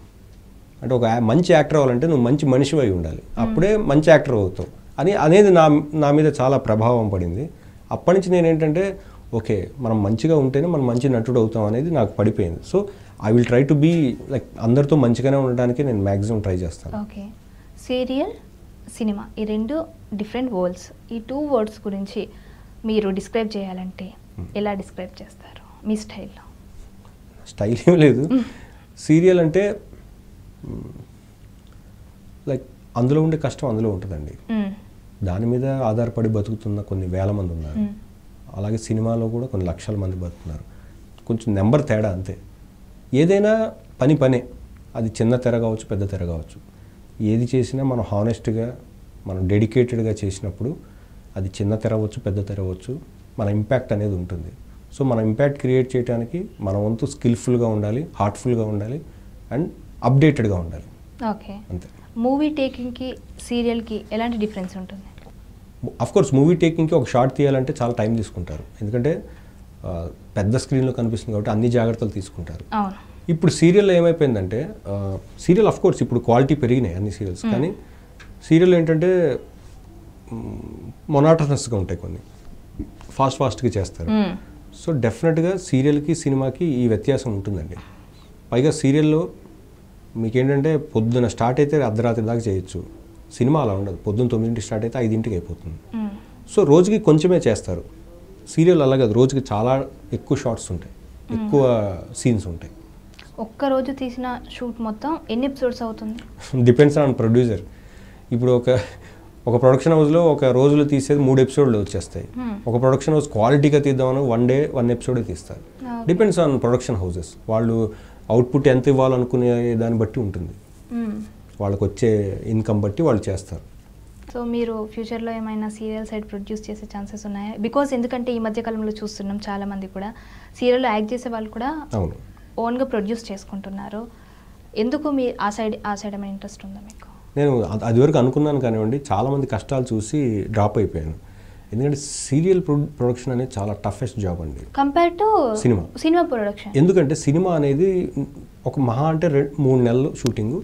అంటే ఒక మంచి యాక్టర్ అవ్వాలంటే నువ్వు మంచి మనిషి అయి ఉండాలి అప్పుడే మంచి యాక్టర్ అవుతావు అని అనేది నా నా మీద చాలా ప్రభావం పడింది అప్పటి నుంచి నేను ఏంటంటే ఓకే మనం మంచిగా ఉంటేనే మనం మంచి నటుడు అవుతాం అనేది నాకు పడిపోయింది so I will try to be like అందరితో మంచిగానే ఉండడానికి నేను మ్యాక్సిమం ట్రై చేస్తాను ఓకే సీరియల్ సినిమా ఈ రెండు డిఫరెంట్ వర్డ్స్ ఈ టూ వర్డ్స్ గురించి మీరు డిస్క్రైబ్ చేయాలంటే hmm. ఎలా డిస్క్రైబ్ చేస్తారు మీ స్టైల్లో స్టైల్ ఏం లేదు hmm. సీరియల్ అంటే లైక్ అందులో ఉండే కష్టం అందులో ఉంటుందండి దాని మీద ఆధారపడి బతుకుతున్న కొన్ని వేల మంది ఉన్నారు అలాగే సినిమాలో కూడా కొన్ని లక్షల మంది బతుకున్నారు కొంచెం నెంబర్ తేడా అంతే ఏదైనా పని పనే అది చిన్న తెర కావచ్చు పెద్ద తెర కావచ్చు ఏది చేసినా మనం హానెస్ట్గా మనం డెడికేటెడ్గా చేసినప్పుడు అది చిన్న తెర అవ్వచ్చు పెద్ద తెర అవ్వచ్చు మన ఇంపాక్ట్ అనేది ఉంటుంది సో మన ఇంపాక్ట్ క్రియేట్ చేయడానికి మన వంతు స్కిల్ఫుల్గా ఉండాలి హార్ట్ఫుల్గా ఉండాలి అండ్ అప్డేటెడ్గా ఉండాలి ఓకే అంతే మూవీ టేకింగ్కి సీరియల్కి ఎలాంటి డిఫరెన్స్ ఉంటుంది అఫ్ కోర్స్ మూవీ టేకింగ్కి ఒక షార్ట్ తీయాలంటే చాలా టైం తీసుకుంటారు ఎందుకంటే పెద్ద స్క్రీన్లో కనిపిస్తుంది కాబట్టి అన్ని జాగ్రత్తలు తీసుకుంటారు ఇప్పుడు సీరియల్లో ఏమైపోయిందంటే సీరియల్ అఫ్ కోర్స్ ఇప్పుడు క్వాలిటీ పెరిగినాయి అన్ని సీరియల్స్ కానీ సీరియల్ ఏంటంటే మొనాటనస్గా ఉంటాయి కొన్ని ఫాస్ట్ ఫాస్ట్గా చేస్తారు సో డెఫినెట్గా సీరియల్కి సినిమాకి ఈ వ్యత్యాసం ఉంటుందండి పైగా సీరియల్లో మీకేంటంటే పొద్దున స్టార్ట్ అయితే అర్ధరాత్రి దాకా చేయొచ్చు సినిమా అలా ఉండదు పొద్దున తొమ్మిదింటికి స్టార్ట్ అయితే ఐదింటికి అయిపోతుంది సో రోజుకి కొంచెమే చేస్తారు సీరియల్ అలా కాదు రోజుకి చాలా ఎక్కువ షార్ట్స్ ఉంటాయి ఎక్కువ సీన్స్ ఉంటాయి ఒక్క రోజు తీసిన షూట్ మొత్తం ఎన్ని ఎపిసోడ్స్ అవుతుంది డిపెండ్స్ ఆన్ ప్రొడ్యూసర్ ఇప్పుడు ఒక ఒక ప్రొడక్షన్ హౌస్లో ఒక రోజులో తీసేది మూడు ఎపిసోడ్లు వచ్చేస్తాయి ఒక ప్రొడక్షన్ హౌస్ క్వాలిటీగా తీద్దామని వన్ డే వన్ ఎపిసోడే తీస్తారు డిపెండ్స్ ఆన్ ప్రొడక్షన్ హౌసెస్ వాళ్ళు అవుట్పుట్ ఎంత ఇవ్వాలనుకునే దాన్ని బట్టి ఉంటుంది వాళ్ళకి వచ్చే ఇన్కమ్ బట్టి వాళ్ళు చేస్తారు సో మీరు ఫ్యూచర్లో ఏమైనా సీరియల్ సైడ్ ప్రొడ్యూస్ చేసే ఛాన్సెస్ ఉన్నాయా బికాస్ ఎందుకంటే ఈ మధ్య కాలంలో చూస్తున్నాం చాలామంది కూడా సీరియల్ యాక్ట్ చేసే వాళ్ళు కూడా అవును ఓన్గా ప్రొడ్యూస్ చేసుకుంటున్నారు ఎందుకు మీ ఆ సైడ్ ఆ సైడ్ ఏమైనా ఇంట్రెస్ట్ ఉందా మీకు నేను అది వరకు అనుకున్నాను కానివ్వండి చాలామంది కష్టాలు చూసి డ్రాప్ అయిపోయాను ఎందుకంటే సీరియల్ ప్రొడక్షన్ అనేది చాలా టఫెస్ట్ జాబ్ అండి compare to cinema cinema production ఎందుకంటే సినిమా అనేది ఒక మహా అంటే మూడు నెలలు షూటింగ్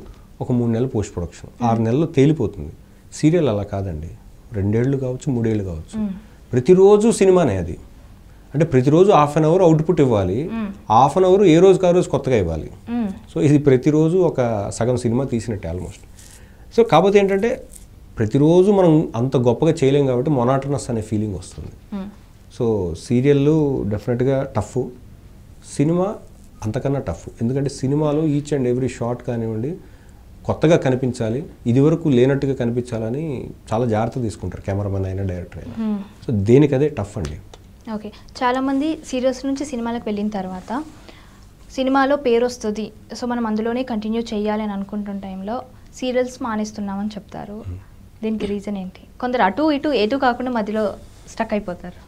ఒక మూడు నెలలు పోస్ట్ ప్రొడక్షన్ hmm. ఆరు నెలలు తేలిపోతుంది సీరియల్ అలా కాదండి రెండేళ్ళు కావచ్చు మూడేళ్ళు కావచ్చు hmm. ప్రతిరోజు సినిమానే అది అంటే ప్రతిరోజు హాఫ్ అన్ అవర్ అవుట్పుట్ ఇవ్వాలి హాఫ్ అన్ అవర్ ఏ రోజు కా రోజు కొత్తగా ఇవ్వాలి hmm. సో ఇది ప్రతిరోజు ఒక సగం సినిమా తీసినట్టే ఆల్మోస్ట్ సో కాకపోతే ఏంటంటే ప్రతిరోజు మనం అంత గొప్పగా చేయలేం కాబట్టి మొనాటనస్ అనే ఫీలింగ్ వస్తుంది hmm. సో సీరియల్లు డెఫినెట్గా టఫ్ సినిమా అంతకన్నా టఫ్ ఎందుకంటే సినిమాలో ఈచ్ అండ్ ఎవ్రీ షార్ట్ కానివ్వండి కొత్తగా కనిపించాలి ఇదివరకు లేనట్టుగా కనిపించాలని చాలా జాగ్రత్త తీసుకుంటారు కెమెరామెన్ అయినా డైరెక్టర్ అయినా hmm. సో దేనికదే టఫ్ అండి ఓకే చాలామంది సీరియల్స్ నుంచి సినిమాలకు వెళ్ళిన తర్వాత సినిమాలో పేరు వస్తుంది సో మనం అందులోనే కంటిన్యూ చేయాలి అని అనుకుంటున్న టైంలో సీరియల్స్ మానేస్తున్నామని చెప్తారు hmm. దీనికి రీజన్ ఏంటి కొందరు అటు ఇటు ఏదో కాకుండా మధ్యలో స్టక్ అయిపోతారు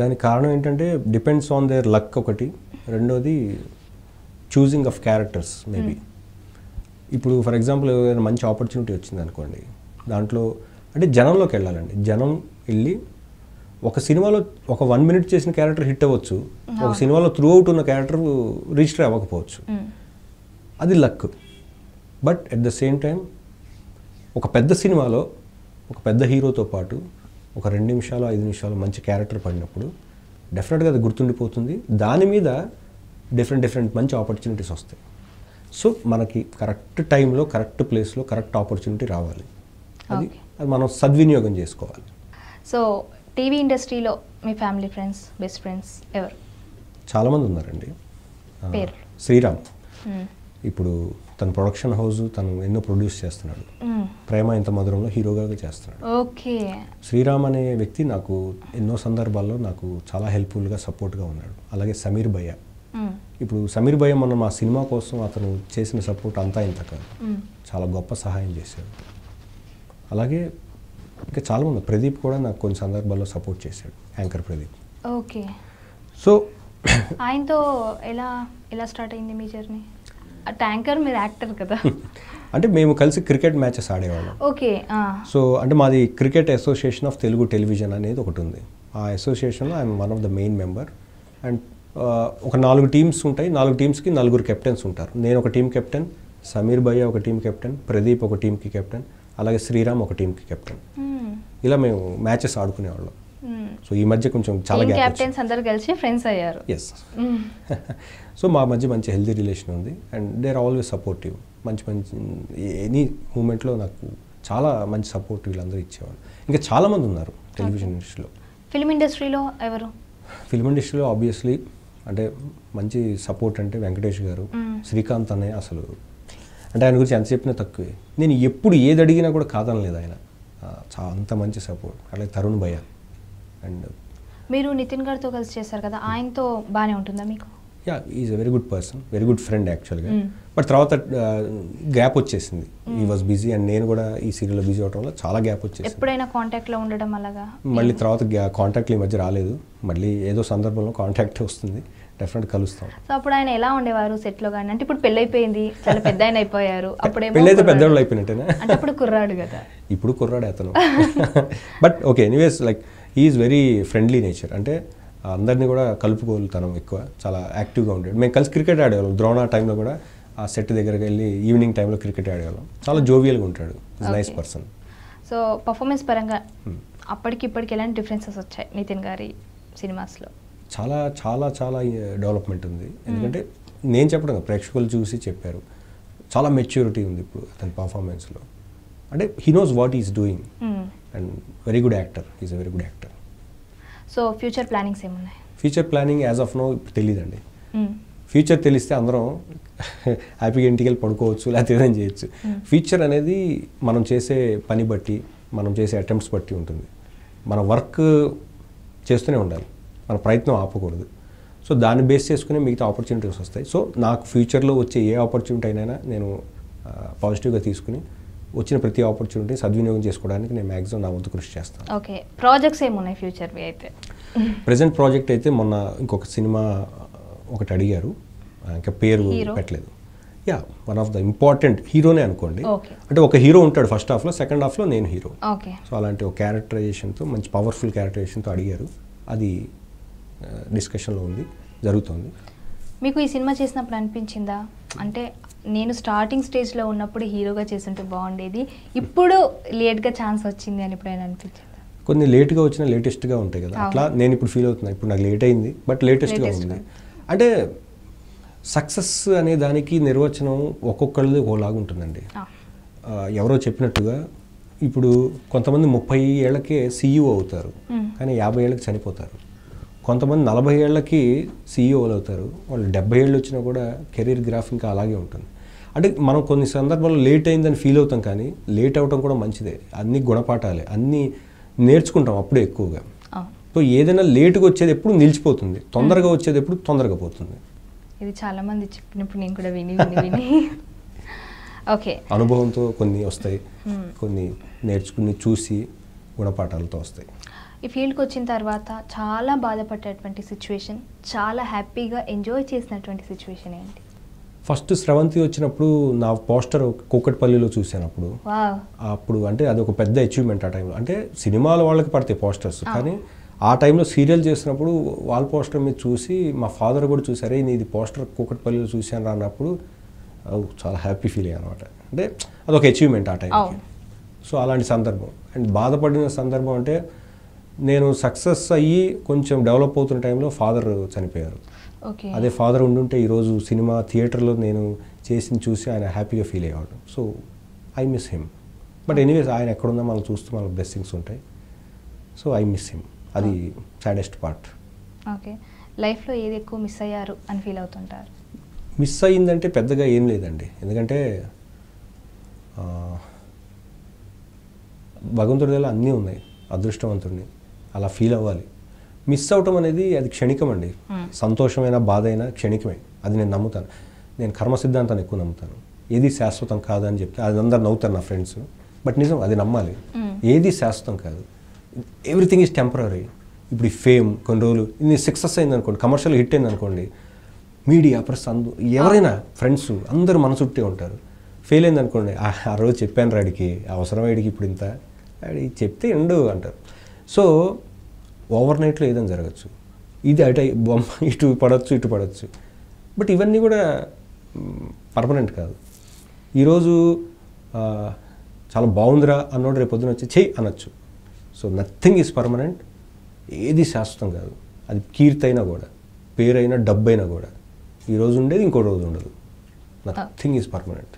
దానికి కారణం ఏంటంటే డిపెండ్స్ ఆన్ దేర్ లక్ ఒకటి రెండోది చూసింగ్ ఆఫ్ క్యారెక్టర్స్ మేబీ ఇప్పుడు ఫర్ ఎగ్జాంపుల్ ఏదైనా మంచి ఆపర్చునిటీ వచ్చింది అనుకోండి దాంట్లో అంటే జనంలోకి వెళ్ళాలండి జనం వెళ్ళి ఒక సినిమాలో ఒక వన్ మినిట్ చేసిన క్యారెక్టర్ హిట్ అవ్వచ్చు ఒక సినిమాలో త్రూ అవుట్ ఉన్న క్యారెక్టర్ రిజిస్టర్ అవ్వకపోవచ్చు hmm. అది luck but at the same time ఒక పెద్ద సినిమాలో ఒక పెద్ద హీరోతో పాటు ఒక రెండు నిమిషాలు ఐదు నిమిషాలు మంచి క్యారెక్టర్ పడినప్పుడు డెఫినెట్గా అది గుర్తుండిపోతుంది దాని మీద డిఫరెంట్ డిఫరెంట్ మంచి ఆపర్చునిటీస్ వస్తాయి సో మనకి కరెక్ట్ టైంలో కరెక్ట్ ప్లేస్లో కరెక్ట్ ఆపర్చునిటీ రావాలి అది అది మనం సద్వినియోగం చేసుకోవాలి సో టీవీ ఇండస్ట్రీలో మీ ఫ్యామిలీ ఫ్రెండ్స్ బెస్ట్ ఫ్రెండ్స్ ఎవరు చాలామంది ఉన్నారండి శ్రీరామ్ ఇప్పుడు తన ప్రొడక్షన్ హౌస్ తను ఎన్నో ప్రొడ్యూస్ చేస్తున్నాడు ప్రేమ ఇంత మధురంలో హీరోగా చేస్తున్నాడు ఓకే శ్రీరామ్ అనే వ్యక్తి నాకు ఎన్నో సందర్భాల్లో నాకు చాలా హెల్ప్ఫుల్గా సపోర్ట్గా ఉన్నాడు అలాగే సమీర్ భయ్య ఇప్పుడు సమీర్ భయ్య మనం మా సినిమా కోసం అతను చేసిన సపోర్ట్ అంతా ఇంత కాదు చాలా గొప్ప సహాయం చేశాడు అలాగే ఇంకా చాలా చాలామంది ప్రదీప్ కూడా నాకు కొన్ని సందర్భాల్లో సపోర్ట్ చేశాడు యాంకర్ ప్రదీప్ ఓకే సో ఆయనతో ఎలా ఎలా స్టార్ట్ అయింది మీ జర్నీ ట్యాంకర్ మీరు యాక్టర్ కదా అంటే మేము కలిసి క్రికెట్ మ్యాచెస్ ఆడేవాళ్ళం ఓకే సో అంటే మాది cricket association of Telugu television అనేది ఒకటి ఉంది ఆ అసోసియేషన్లో I'm one of the main member and ఒక నాలుగు టీమ్స్ ఉంటాయి నాలుగు టీమ్స్కి నలుగురు కెప్టెన్స్ ఉంటారు నేను ఒక టీం కెప్టెన్ సమీర్ భయ్య ఒక టీం కెప్టెన్ ప్రదీప్ ఒక టీంకి కెప్టెన్ అలాగే శ్రీరామ్ ఒక టీంకి కెప్టెన్ ఇలా మేము మ్యాచెస్ ఆడుకునేవాళ్ళం సో hmm. ఈ మధ్య కొంచెం చాలా క్యాప్టెన్స్ కలిసి ఫ్రెండ్స్ అయ్యారు ఎస్ సో hmm. మా మధ్య మంచి హెల్దీ రిలేషన్ ఉంది and they are always supportive మంచి మంచి ఎనీ మూమెంట్లో నాకు చాలా మంచి సపోర్ట్ వీళ్ళందరూ ఇచ్చేవాళ్ళు ఇంకా చాలామంది ఉన్నారు టెలివిజన్ ఇండస్ట్రీలో ఫిల్మ్ ఇండస్ట్రీలో ఎవరు ఫిల్మ్ ఇండస్ట్రీలో ఆబ్వియస్లీ అంటే మంచి సపోర్ట్ అంటే వెంకటేష్ గారు hmm. శ్రీకాంత్ అనే అసలు అంటే ఆయన గురించి ఎంత చెప్పినా తక్కువే నేను ఎప్పుడు ఏది అడిగినా కూడా కాదనలేదు ఆయన అంత మంచి సపోర్ట్ అలాగే తరుణ్ భయ్య అండ్ మీరు నితిన్ గారితో కలిసి చేశారు కదా ఆయనతో బాగానే ఉంటుందా మీకు yeah is a very good person very good friend యాక్చువల్గా బట్ తర్వాత గ్యాప్ వచ్చేసింది ఈ వాజ్ బిజీ అండ్ నేను కూడా ఈ సీరియల్ బిజీ అవడం వల్ల చాలా గ్యాప్ వచ్చేసి ఎప్పుడైనా కాంటాక్ట్లో ఉండడం అలాగా మళ్ళీ తర్వాత కాంటాక్ట్ ఈ మధ్య రాలేదు మళ్ళీ ఏదో సందర్భంలో కాంటాక్ట్ వస్తుంది డెఫినెట్ కలుస్తాం సో అప్పుడు ఆయన ఎలా ఉండేవారు సెట్లో కానీ అంటే ఇప్పుడు పెళ్ళైపోయింది చాలా పెద్ద ఆయన అయిపోయారు అప్పుడే పెళ్ళైతే పెద్దవాళ్ళు అయిపోయినట్టేనా అంటే అప్పుడు కుర్రాడు కదా ఇప్పుడు కుర్రాడు అతను but okay anyways like is very friendly nature అంటే అందరినీ కూడా కలుపుకోలుతనం ఎక్కువ చాలా యాక్టివ్గా ఉండేది మేము కలిసి క్రికెట్ ఆడేవాళ్ళం ద్రోణ టైంలో కూడా ఆ సెట్ దగ్గరికి వెళ్ళి ఈవినింగ్ టైంలో క్రికెట్ ఆడేవాళ్ళం చాలా జోవియల్గా ఉంటాడు నైస్ పర్సన్ సో పర్ఫార్మెన్స్ పరంగా hmm. అప్పటికి ఇప్పటికి ఎలాంటి డిఫరెన్సెస్ వచ్చాయి నితిన్ గారి సినిమాస్లో చాలా చాలా చాలా డెవలప్మెంట్ ఉంది hmm. ఎందుకంటే నేను చెప్పడం ప్రేక్షకులు చూసి చెప్పారు చాలా మెచ్యూరిటీ ఉంది ఇప్పుడు అతని పర్ఫార్మెన్స్లో అంటే he knows what is doing and very good actor is a very good actor so future plannings ఏమున్నాయి future planning as of no తెలియదండి ఫ్యూచర్ తెలిస్తే అందరం హ్యాపీగా ఇంటికి వెళ్ళి పడుకోవచ్చు లేకపోతే ఏదైనా చేయొచ్చు ఫ్యూచర్ hmm. అనేది మనం చేసే పని బట్టి మనం చేసే అటెంప్ట్స్ బట్టి ఉంటుంది మన వర్క్ చేస్తూనే ఉండాలి మన ప్రయత్నం ఆపకూడదు సో దాన్ని బేస్ చేసుకునే మిగతా ఆపర్చునిటీస్ వస్తాయి సో నాకు ఫ్యూచర్లో వచ్చే ఏ ఆపర్చునిటీ అయినా నేను పాజిటివ్గా తీసుకుని వచ్చిన ప్రతి ఆపర్చునిటీ సద్వినియోగం చేసుకోవడానికి నేను మ్యాక్సిమం నా వంతు కృషి చేస్తాను ఓకే ప్రాజెక్ట్స్ ఏమున్నాయి ఫ్యూచర్ అయితే ప్రజెంట్ ప్రాజెక్ట్ అయితే మొన్న ఇంకొక సినిమా ఒకటి అడిగారు ఇంకా పేరు పెట్టలేదు yeah one of the important హీరోనే అనుకోండి అంటే ఒక హీరో ఉంటాడు ఫస్ట్ హాఫ్లో సెకండ్ హాఫ్లో నేను హీరో సో అలాంటి ఒక క్యారెక్టరైజేషన్తో మంచి పవర్ఫుల్ క్యారెక్టరైజేషన్తో అడిగారు అది డిస్కషన్లో ఉంది జరుగుతుంది మీకు ఈ సినిమా చేసినప్పుడు అనిపించిందా అంటే నేను స్టార్టింగ్ స్టేజ్లో ఉన్నప్పుడు హీరోగా చేసుంటే బాగుండేది ఇప్పుడు లేట్గా ఛాన్స్ వచ్చింది అని ఎప్పుడైనా అనిపించింది కొన్ని లేట్గా వచ్చిన లేటెస్ట్గా ఉంటాయి కదా అట్లా నేను ఇప్పుడు ఫీల్ అవుతున్నాను ఇప్పుడు నాకు లేట్ అయింది బట్ లేటెస్ట్గా ఉంది అంటే సక్సెస్ అనే దానికి నిర్వచనం ఒక్కొక్కళ్ళది ఒకలాగా ఉంటుందండి ఎవరో చెప్పినట్టుగా ఇప్పుడు కొంతమంది ముప్పై ఏళ్ళకే సీఈఓ e అవుతారు కానీ యాభై ఏళ్ళకి చనిపోతారు కొంతమంది నలభై ఏళ్ళకి సీఈఓలు e అవుతారు వాళ్ళు డెబ్బై ఏళ్ళు వచ్చినా కూడా కెరీర్ గ్రాఫ్ ఇంకా అలాగే ఉంటుంది అంటే మనం కొన్ని సందర్భాల్లో లేట్ అయిందని ఫీల్ అవుతాం కానీ లేట్ అవ్వటం కూడా మంచిదే అన్ని గుణపాఠాలే అన్నీ నేర్చుకుంటాం అప్పుడే ఎక్కువగా సో ఏదైనా లేటుగా వచ్చేది ఎప్పుడు నిలిచిపోతుంది తొందరగా వచ్చేది ఎప్పుడు తొందరగా పోతుంది ఇది చాలా మంది చెప్పినప్పుడు నేను కూడా విని విని ఓకే అనుభవంతో కొన్ని వస్తాయి కొన్ని నేర్చుకుని చూసి గుణపాఠాలతో వస్తాయి ఈ ఫీల్డ్కి వచ్చిన తర్వాత చాలా బాధపడేటువంటి సిచ్యువేషన్ చాలా హ్యాపీగా ఎంజాయ్ చేసినటువంటి సిచ్యువేషన్ ఏంటి ఫస్ట్ స్రవంతి వచ్చినప్పుడు నా పోస్టర్ కూకట్పల్లిలో చూశాను అప్పుడు అప్పుడు అంటే అది ఒక పెద్ద అచీవ్మెంట్ ఆ టైంలో అంటే సినిమాల వాళ్ళకి పడతాయి పోస్టర్స్ కానీ ఆ టైంలో సీరియల్ చేసినప్పుడు వాల్ పోస్టర్ మీద చూసి మా ఫాదర్ కూడా చూసారే నేను ఇది పోస్టర్ కూకట్పల్లిలో చూశాను అన్నప్పుడు చాలా హ్యాపీ ఫీల్ అయ్యా అనమాట అంటే అదొక అచీవ్మెంట్ ఆ టైంకి సో అలాంటి సందర్భం అండ్ బాధపడిన సందర్భం అంటే నేను సక్సెస్ అయ్యి కొంచెం డెవలప్ అవుతున్న టైంలో ఫాదర్ చనిపోయారు అదే ఫాదర్ ఉండుంటే ఈరోజు సినిమా థియేటర్లో నేను చేసింది చూసి ఆయన హ్యాపీగా ఫీల్ అయ్యేవాడు so I miss him but anyways ఆయన ఎక్కడున్నా మనం చూస్తూ మనకు బ్లెస్సింగ్స్ ఉంటాయి సో ఐ మిస్ హిమ్ అది సాడెస్ట్ పార్ట్ ఓకే లైఫ్లో ఏది ఎక్కువ మిస్ అయ్యారు అని ఫీల్ అవుతుంటారు మిస్ అయ్యిందంటే పెద్దగా ఏం లేదండి ఎందుకంటే భగవంతుడి అన్నీ ఉన్నాయి అదృష్టవంతుడిని అలా ఫీల్ అవ్వాలి మిస్ అవటం అనేది అది క్షణికం అండి సంతోషమైన బాధ అయినా క్షణికమే అది నేను నమ్ముతాను నేను కర్మ సిద్ధాంతాన్ని ఎక్కువ నమ్ముతాను ఏది శాశ్వతం కాదని చెప్తే అది అందరు నవ్వుతారు నా ఫ్రెండ్స్ బట్ నిజం అది నమ్మాలి ఏది శాశ్వతం కాదు ఎవ్రీథింగ్ ఈజ్ టెంపరీ ఇప్పుడు ఈ ఫేమ్ కొన్ని రోజులు ఇది సక్సెస్ అయింది అనుకోండి కమర్షియల్ హిట్ అయింది అనుకోండి మీడియా ప్రస్ అందు ఎవరైనా ఫ్రెండ్స్ అందరూ మన చుట్టే ఉంటారు ఫెయిల్ అయింది అనుకోండి ఆ రోజు చెప్పాను రాడికి అవసరం వాడికి ఇప్పుడు ఇంత ఆడి చెప్తే ఎండు అంటారు సో ఓవర్ నైట్లో ఏదైనా జరగచ్చు ఇది అటు బొమ్మ ఇటు పడవచ్చు ఇటు పడవచ్చు బట్ ఇవన్నీ కూడా పర్మనెంట్ కాదు ఈరోజు చాలా బాగుందిరా అన్నోడు రేపు పొద్దున వచ్చి చెయ్యి అనొచ్చు సో నథింగ్ ఈజ్ పర్మనెంట్ ఏది శాశ్వతం కాదు అది కీర్తి అయినా కూడా పేరైనా డబ్బు అయినా కూడా ఈ రోజు ఉండేది ఇంకో రోజు ఉండదు నథింగ్ ఈజ్ పర్మనెంట్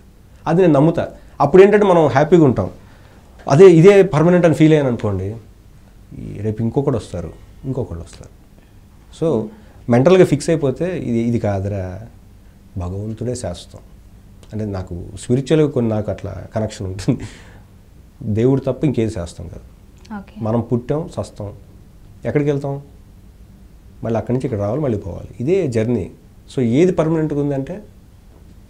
అది నేను నమ్ముతా అప్పుడు ఏంటంటే మనం హ్యాపీగా ఉంటాం అదే ఇదే పర్మనెంట్ అని ఫీల్ అయ్యాను అనుకోండి రేపు ఇంకొకడు వస్తారు ఇంకొకళ్ళు వస్తారు సో మెంటల్గా ఫిక్స్ అయిపోతే ఇది ఇది కాదురా భగవంతుడే శాస్త్రం అంటే నాకు స్పిరిచువల్గా కొన్ని నాకు అట్లా కనెక్షన్ ఉంటుంది దేవుడు తప్ప ఇంకేది శాస్త్రం కాదు మనం పుట్టాం సస్తాం ఎక్కడికి వెళ్తాం మళ్ళీ అక్కడి నుంచి ఇక్కడ రావాలి మళ్ళీ పోవాలి ఇదే జర్నీ సో ఏది పర్మనెంట్గా ఉందంటే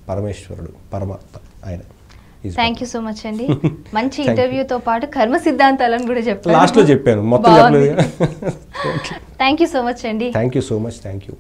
పరమేశ్వరుడు పరమాత్మ ఆయన థ్యాంక్ యూ సో మచ్ అండి మంచి ఇంటర్వ్యూతో పాటు కర్మ సిద్ధాంతాలను కూడా చెప్పాను చెప్పాను మొత్తం థ్యాంక్ యూ సో మచ్ అండి thank you so much thank you